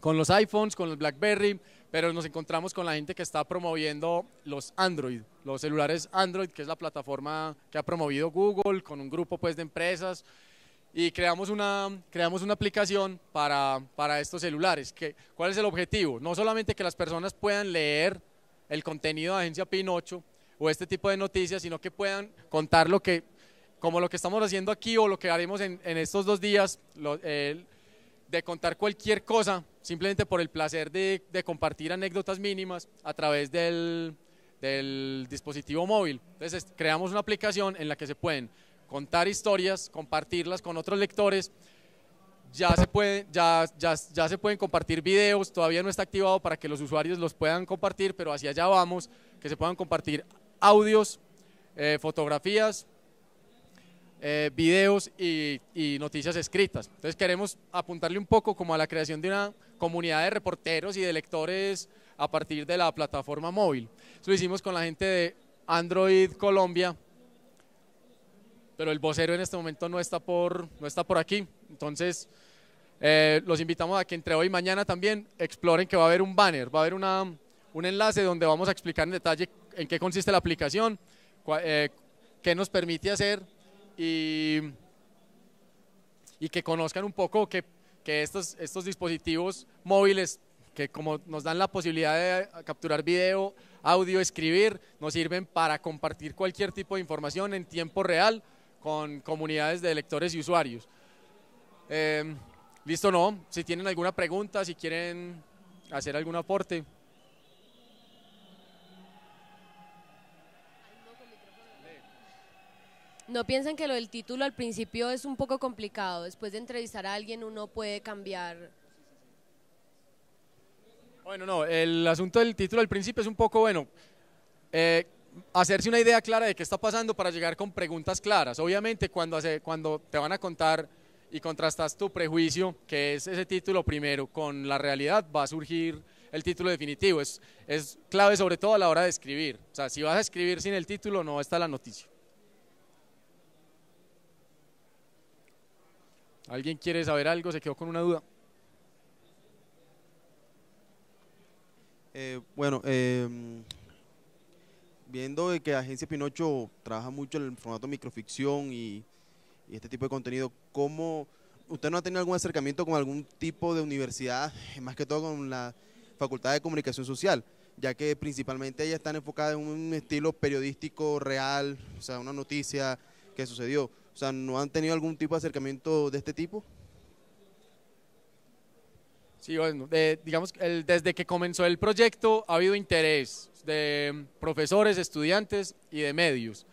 con los iPhones, con los BlackBerry, pero nos encontramos con la gente que está promoviendo los Android, los celulares Android, que es la plataforma que ha promovido Google con un grupo pues de empresas y creamos una, creamos una aplicación para, para estos celulares. Que, ¿Cuál es el objetivo? No solamente que las personas puedan leer el contenido de Agencia Pinocho o este tipo de noticias, sino que puedan contar lo que como lo que estamos haciendo aquí o lo que haremos en, estos dos días, eh, de contar cualquier cosa, simplemente por el placer de, compartir anécdotas mínimas a través del, dispositivo móvil. Entonces creamos una aplicación en la que se pueden contar historias, compartirlas con otros lectores. Ya se, pueden, ya, ya, se pueden compartir videos, todavía no está activado para que los usuarios los puedan compartir, pero hacia allá vamos, que se puedan compartir audios, eh, fotografías, eh, videos y, noticias escritas. Entonces queremos apuntarle un poco como a la creación de una comunidad de reporteros y de lectores a partir de la plataforma móvil. Eso lo hicimos con la gente de Android Colombia, pero el vocero en este momento no está por, no está por aquí. Entonces eh, los invitamos a que entre hoy y mañana también exploren que va a haber un banner, va a haber una, un enlace donde vamos a explicar en detalle en qué consiste la aplicación, eh, qué nos permite hacer y, que conozcan un poco que, estos, dispositivos móviles que como nos dan la posibilidad de capturar video, audio, escribir, nos sirven para compartir cualquier tipo de información en tiempo real con comunidades de lectores y usuarios. Eh, Listo, no. Si tienen alguna pregunta, si quieren hacer algún aporte. ¿No piensan que lo del título al principio es un poco complicado? Después de entrevistar a alguien uno puede cambiar. Bueno, no, el asunto del título al principio es un poco, bueno, eh, hacerse una idea clara de qué está pasando para llegar con preguntas claras. Obviamente cuando, cuando te van a contar y contrastas tu prejuicio, que es ese título primero, con la realidad, va a surgir el título definitivo. Es, es clave sobre todo a la hora de escribir. O sea, si vas a escribir sin el título, no está la noticia. ¿Alguien quiere saber algo? ¿Se quedó con una duda? Eh, bueno, em, viendo que Agencia Pinocho trabaja mucho en el formato microficción y, y, este tipo de contenido, ¿cómo usted no ha tenido algún acercamiento con algún tipo de universidad, eh, más que todo con la Facultad de Comunicación Social? ya que principalmente ellas están enfocadas en un estilo periodístico real, o sea, una noticia que sucedió sea, ¿no han tenido algún tipo de acercamiento de este tipo? Sí, bueno, eh, digamos, desde que comenzó el proyecto ha habido interés de profesores, estudiantes y de medios.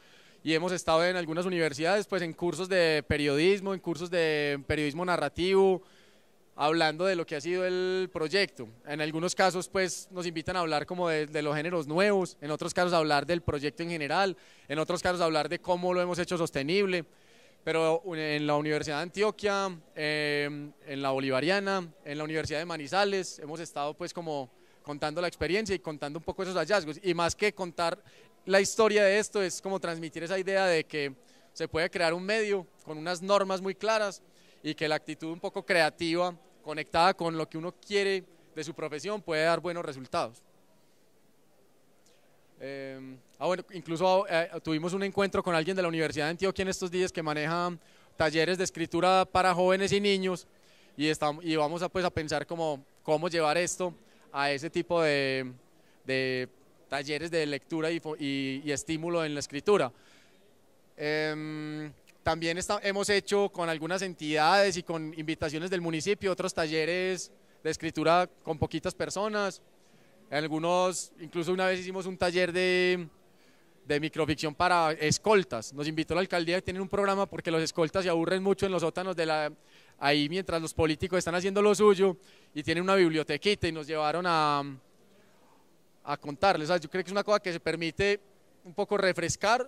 Y hemos estado en algunas universidades, pues en cursos de periodismo, en cursos de periodismo narrativo, hablando de lo que ha sido el proyecto. En algunos casos, pues nos invitan a hablar como de, de los géneros nuevos, en otros casos hablar del proyecto en general, en otros casos hablar de cómo lo hemos hecho sostenible pero en la Universidad de Antioquia, em, en la Bolivariana, en la Universidad de Manizales, hemos estado pues como contando la experiencia y contando un poco esos hallazgos. Y más que contar la historia de esto, es como transmitir esa idea de que se puede crear un medio con unas normas muy claras y que la actitud un poco creativa, conectada con lo que uno quiere de su profesión, puede dar buenos resultados. Em, ah, bueno, incluso eh, tuvimos un encuentro con alguien de la Universidad de Antioquia en estos días que maneja talleres de escritura para jóvenes y niños y, estamos, y vamos a, pues, a pensar cómo, cómo llevar esto a ese tipo de, de talleres de lectura y, estímulo en la escritura. Em, también hemos hecho con algunas entidades y con invitaciones del municipio otros talleres de escritura con poquitas personas algunos, incluso una vez hicimos un taller de, de microficción para escoltas. Nos invitó la alcaldía a tener un programa porque los escoltas se aburren mucho en los sótanos de la ahí mientras los políticos están haciendo lo suyo y tienen una bibliotequita y nos llevaron a, a contarles. yo creo que es una cosa que se permite un poco refrescar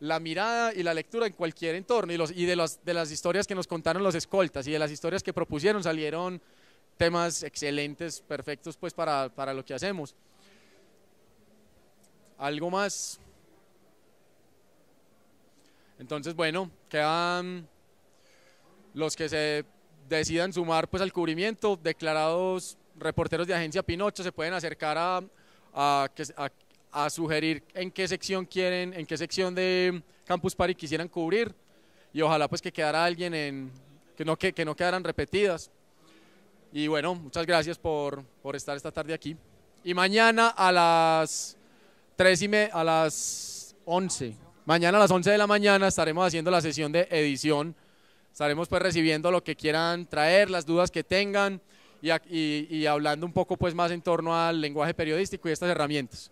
la mirada y la lectura en cualquier entorno y, los, y de, los, de las historias que nos contaron los escoltas y de las historias que propusieron salieron temas excelentes, perfectos pues para, para lo que hacemos. ¿Algo más? Entonces, bueno, quedan los que se decidan sumar pues al cubrimiento, declarados reporteros de agencia Pinocho, se pueden acercar a, a, sugerir en qué sección quieren, en qué sección de Campus Party quisieran cubrir y ojalá pues que quedara alguien en, que no, que, que no quedaran repetidas. Y bueno, muchas gracias por, estar esta tarde aquí. Y mañana a las 3 a las 11. Mañana a las 11 de la mañana estaremos haciendo la sesión de edición. Estaremos pues recibiendo lo que quieran traer, las dudas que tengan y, y, hablando un poco pues más en torno al lenguaje periodístico y estas herramientas.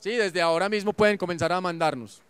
Sí, desde ahora mismo pueden comenzar a mandarnos.